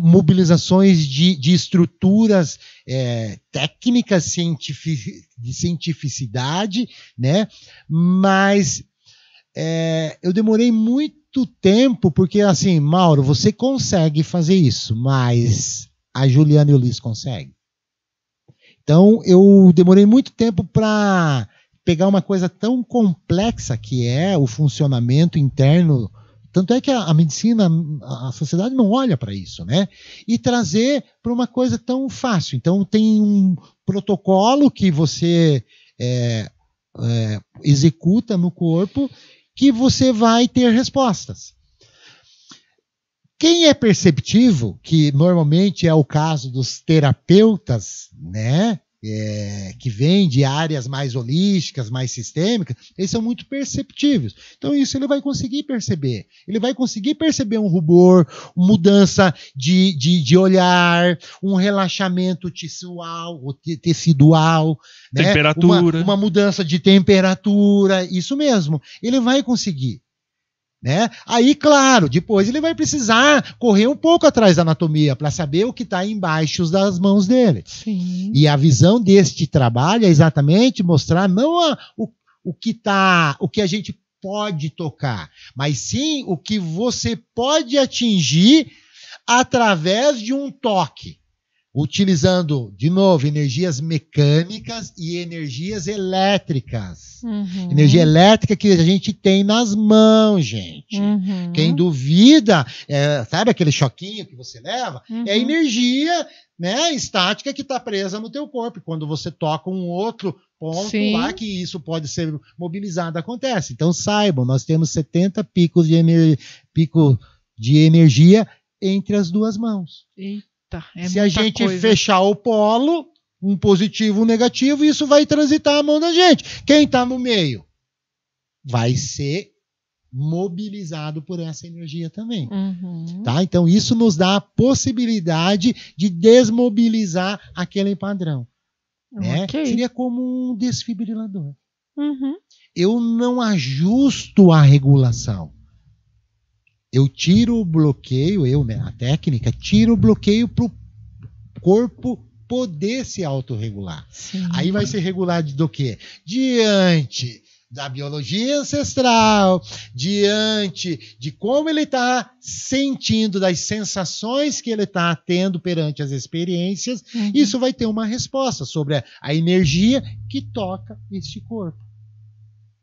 Speaker 2: mobilizações de, de estruturas é, técnicas cientific, de cientificidade, né? mas é, eu demorei muito tempo, porque assim, Mauro, você consegue fazer isso, mas a Juliana e o Liz conseguem. Então, eu demorei muito tempo para pegar uma coisa tão complexa que é o funcionamento interno. Tanto é que a, a medicina, a, sociedade não olha para isso, né? E trazer para uma coisa tão fácil. Então, tem um protocolo que você é, é, executa no corpo que você vai ter respostas. Quem é perceptivo, que normalmente é o caso dos terapeutas, né? é, que vem de áreas mais holísticas, mais sistêmicas, eles são muito perceptíveis. Então, isso ele vai conseguir perceber. Ele vai conseguir perceber um rubor, mudança de, de, de olhar, um relaxamento tissual, tecidual, né? temperatura. Né? Uma, uma mudança de temperatura, isso mesmo. Ele vai conseguir. Né? Aí, claro, depois ele vai precisar correr um pouco atrás da anatomia para saber o que está embaixo das mãos dele.
Speaker 4: Sim.
Speaker 2: E a visão deste trabalho é exatamente mostrar não a, o, o que tá, o que a gente pode tocar, mas sim o que você pode atingir através de um toque utilizando, de novo, energias mecânicas e energias elétricas. Uhum. Energia elétrica que a gente tem nas mãos, gente. Uhum. Quem duvida, é, sabe aquele choquinho que você leva? É uhum. É energia né, estática que está presa no teu corpo. Quando você toca um outro ponto Sim. lá que isso pode ser mobilizado, acontece. Então saibam, nós temos 70 picos de, ener pico de energia entre as duas mãos.
Speaker 1: Eita. É Se a gente coisa. fechar
Speaker 2: o polo, um positivo, um negativo, isso vai transitar a mão da gente. Quem está no meio vai ser mobilizado por essa energia também. Uhum. Tá? Então, isso nos dá a possibilidade de desmobilizar aquele padrão. Né? Okay. Seria como um desfibrilador. Uhum. Eu não ajusto a regulação eu tiro o bloqueio, eu, né, a técnica, tiro o bloqueio para o corpo poder se autorregular. Sim. Aí vai ser regular do quê? Diante da biologia ancestral, diante de como ele está sentindo, das sensações que ele está tendo perante as experiências, uhum. isso vai ter uma resposta sobre a energia que toca este corpo.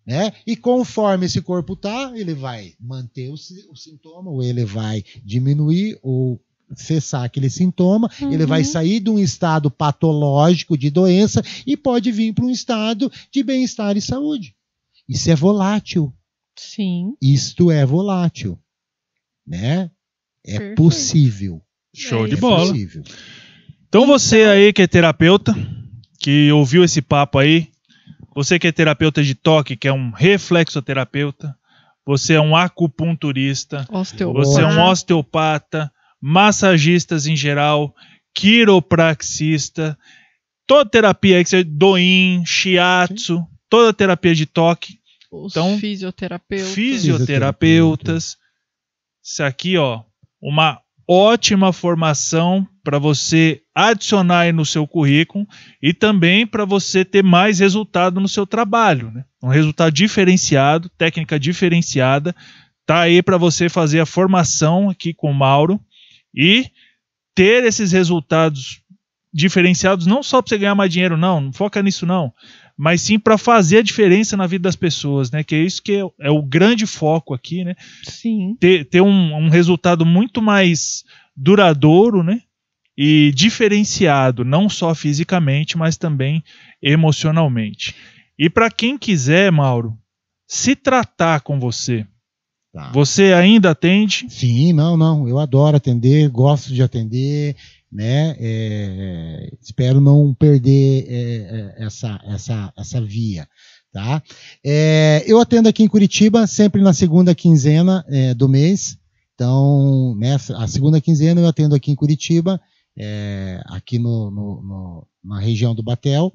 Speaker 2: Né? E conforme esse corpo tá, ele vai manter o, o sintoma, ou ele vai diminuir ou cessar aquele sintoma, uhum. ele vai uhum. sair de um estado patológico de doença e pode vir para um estado de bem-estar e saúde. Isso é volátil. Sim. Isto é volátil,
Speaker 3: né? É Perfeito. possível. Show é de é bola. Possível. Então você aí que é terapeuta, que ouviu esse papo aí, você que é terapeuta de toque, que é um reflexoterapeuta, você é um acupunturista, osteopata. você é um osteopata, massagistas em geral, quiropraxista, toda terapia que você doin, shiatsu, Sim. toda terapia de toque. Os então, fisioterapeutas. fisioterapeutas. Isso aqui, ó, uma ótima formação para você adicionar aí no seu currículo e também para você ter mais resultado no seu trabalho. Né? Um resultado diferenciado, técnica diferenciada. Tá aí para você fazer a formação aqui com o Mauro e ter esses resultados diferenciados, não só para você ganhar mais dinheiro, não, não foca nisso não, mas sim para fazer a diferença na vida das pessoas, né? Que é isso que é, é o grande foco aqui, né? Sim. Ter, ter um, um resultado muito mais duradouro, né? e diferenciado, não só fisicamente, mas também emocionalmente. E para quem quiser, Mauro, se tratar com você. Tá. Você ainda atende?
Speaker 2: Sim, não, não. Eu adoro atender, gosto de atender, né? É, espero não perder é, é essa, essa, essa via, tá? É, eu atendo aqui em Curitiba sempre na segunda quinzena é, do mês. Então, né, a segunda quinzena eu atendo aqui em Curitiba é, aqui no, no, no, na região do Batel,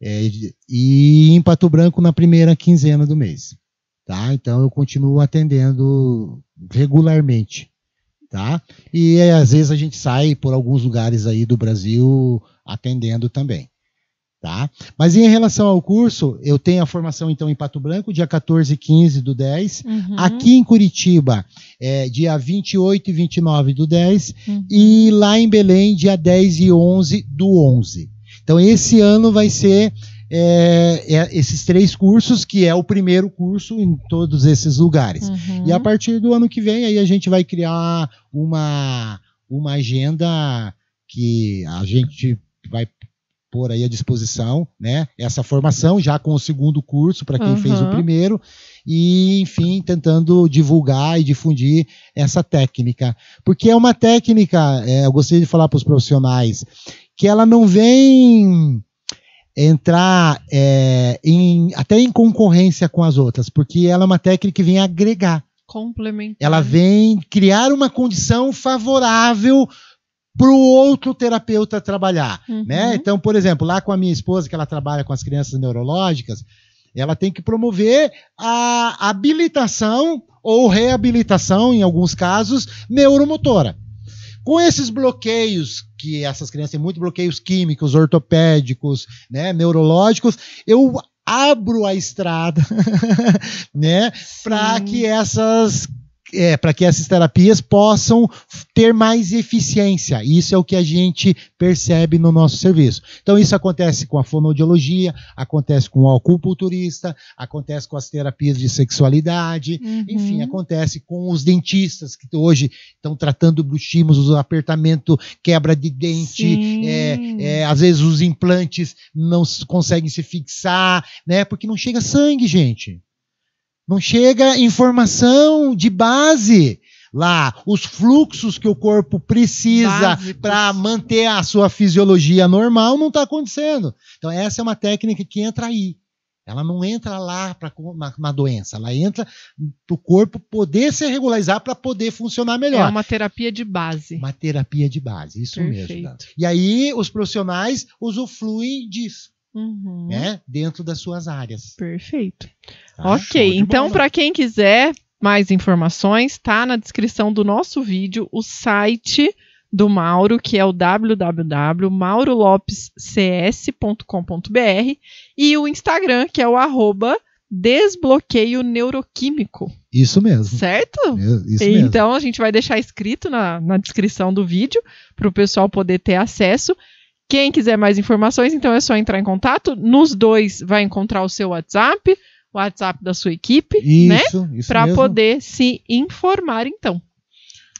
Speaker 2: é, e em Pato Branco na primeira quinzena do mês. Tá? Então eu continuo atendendo regularmente. Tá? E é, às vezes a gente sai por alguns lugares aí do Brasil atendendo também. Tá? Mas em relação ao curso, eu tenho a formação então em Pato Branco, dia 14 e 15 do 10. Uhum. Aqui em Curitiba, é, dia 28 e 29 do 10. Uhum. E lá em Belém, dia 10 e 11 do 11. Então esse ano vai ser é, é, esses três cursos, que é o primeiro curso em todos esses lugares. Uhum. E a partir do ano que vem, aí a gente vai criar uma, uma agenda que a gente vai pôr aí à disposição, né? Essa formação já com o segundo curso para quem uhum. fez o uhum. primeiro e, enfim, tentando divulgar e difundir essa técnica, porque é uma técnica, é, eu gostaria de falar para os profissionais que ela não vem entrar é, em, até em concorrência com as outras, porque ela é uma técnica que vem agregar.
Speaker 1: Complementar.
Speaker 2: Ela vem criar uma condição favorável para o outro terapeuta trabalhar, uhum. né? Então, por exemplo, lá com a minha esposa que ela trabalha com as crianças neurológicas, ela tem que promover a habilitação ou reabilitação, em alguns casos, neuromotora. Com esses bloqueios, que essas crianças têm muitos bloqueios químicos, ortopédicos, né, neurológicos, eu abro a estrada, né, para que essas é, para que essas terapias possam ter mais eficiência. Isso é o que a gente percebe no nosso serviço. Então, isso acontece com a fonoaudiologia, acontece com o acupunturista, acontece com as terapias de sexualidade, uhum. enfim, acontece com os dentistas que hoje estão tratando bruxismos, apertamento, quebra de dente, é, é, às vezes os implantes não conseguem se fixar, né? Porque não chega sangue, gente. Não chega informação de base lá, os fluxos que o corpo precisa para manter a sua fisiologia normal não está acontecendo. Então, essa é uma técnica que entra aí. Ela não entra lá para uma, uma, doença, ela entra para o corpo poder se regularizar para poder funcionar melhor. É uma terapia de base. Uma terapia de base, isso né? Perfeito. mesmo. Tá? E aí os profissionais usufruem disso
Speaker 1: uhum. né?
Speaker 2: Dentro das suas áreas. Perfeito.
Speaker 1: Ah, ok, então para quem quiser mais informações, está na descrição do nosso vídeo o site do Mauro, que é o www.maurolopescs.com.br e o Instagram, que é o arroba desbloqueio neuroquímico. Isso mesmo. Certo? Isso mesmo. Então a gente vai deixar escrito na, na descrição do vídeo para o pessoal poder ter acesso. Quem quiser mais informações, então é só entrar em contato. Nos dois vai encontrar o seu WhatsApp, o WhatsApp da sua equipe, né? isso, né? Para poder se informar, então.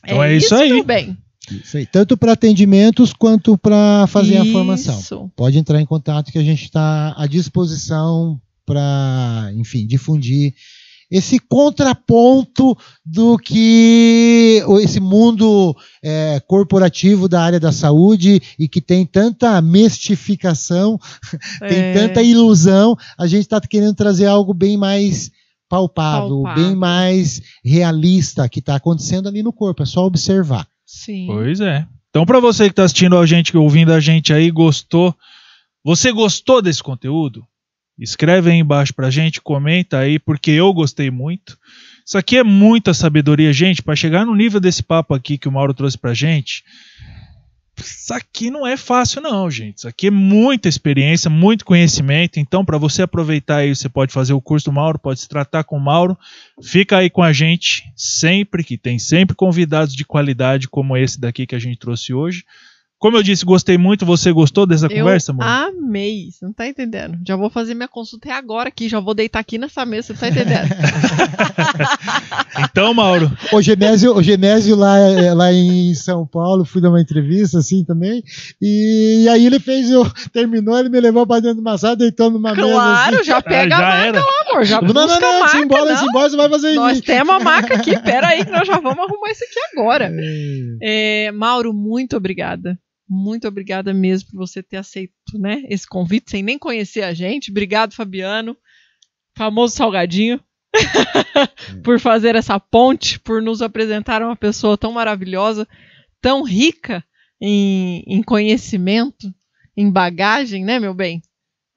Speaker 1: Então é, é isso, isso aí. bem.
Speaker 2: Isso aí, tanto para atendimentos quanto para fazer isso. a formação. Pode entrar em contato que a gente está à disposição para, enfim, difundir esse contraponto do que esse mundo é, corporativo da área da saúde e que tem tanta mistificação, é. tem tanta ilusão, a gente está querendo trazer algo bem mais palpável, palpável. bem mais realista que está acontecendo ali no corpo, é só observar.
Speaker 3: Sim. Pois é. Então, para você que está assistindo a gente, ouvindo a gente aí, gostou, você gostou desse conteúdo? Escreve aí embaixo pra gente, comenta aí, porque eu gostei muito. Isso aqui é muita sabedoria, gente, para chegar no nível desse papo aqui que o Mauro trouxe pra gente. Isso aqui não é fácil não, gente. Isso aqui é muita experiência, muito conhecimento. Então, para você aproveitar aí, você pode fazer o curso do Mauro, pode se tratar com o Mauro. Fica aí com a gente sempre, que tem sempre convidados de qualidade como esse daqui que a gente trouxe hoje. Como eu disse, gostei muito. Você gostou dessa eu conversa, amor?
Speaker 1: Amei. Você não tá entendendo. Já vou fazer minha consulta agora aqui. Já vou deitar aqui nessa mesa. Você não tá entendendo?
Speaker 2: então, Mauro. O Genésio, o Genésio lá, eh, lá em São Paulo, fui dar uma entrevista assim também. E aí ele fez, eu, terminou, ele me levou pra dentro de uma sala, deitou numa claro, mesa. Claro, assim. já ah, pega ah, já a marca era. lá, amor. Já não, não, não, Se embora se embora, você vai fazer isso. Nós temos uma marca aqui. Pera aí, que nós já
Speaker 1: vamos arrumar isso aqui agora. É. É, Mauro, muito obrigada. Muito obrigada mesmo por você ter aceito né, esse convite sem nem conhecer a gente. Obrigado, Fabiano, famoso Salgadinho, por fazer essa ponte, por nos apresentar uma pessoa tão maravilhosa, tão rica em, em conhecimento, em bagagem, né, meu bem?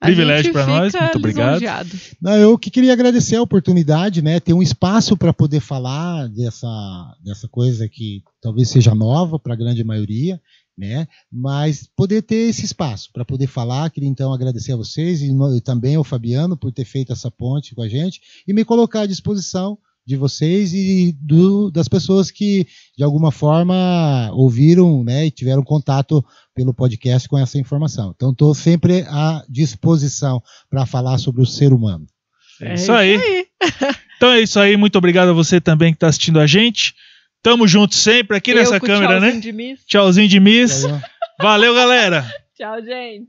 Speaker 1: A privilégio para nós, muito obrigado. Não, eu que queria
Speaker 2: agradecer a oportunidade, né, ter um espaço para poder falar dessa, dessa coisa que talvez seja nova para a grande maioria né? Mas poder ter esse espaço para poder falar, queria então agradecer a vocês e, e também ao Fabiano por ter feito essa ponte com a gente e me colocar à disposição de vocês e do, das pessoas que de alguma forma ouviram né, e tiveram contato pelo podcast com essa informação. Então estou sempre à disposição para falar sobre o ser humano.
Speaker 3: É, é isso aí. Então é isso aí. Muito obrigado a você também que está assistindo a gente. Tamo junto sempre aqui Eu nessa câmera, né? tchauzinho né? De miss. Tchauzinho de Miss. Valeu, galera.
Speaker 4: Tchau, gente.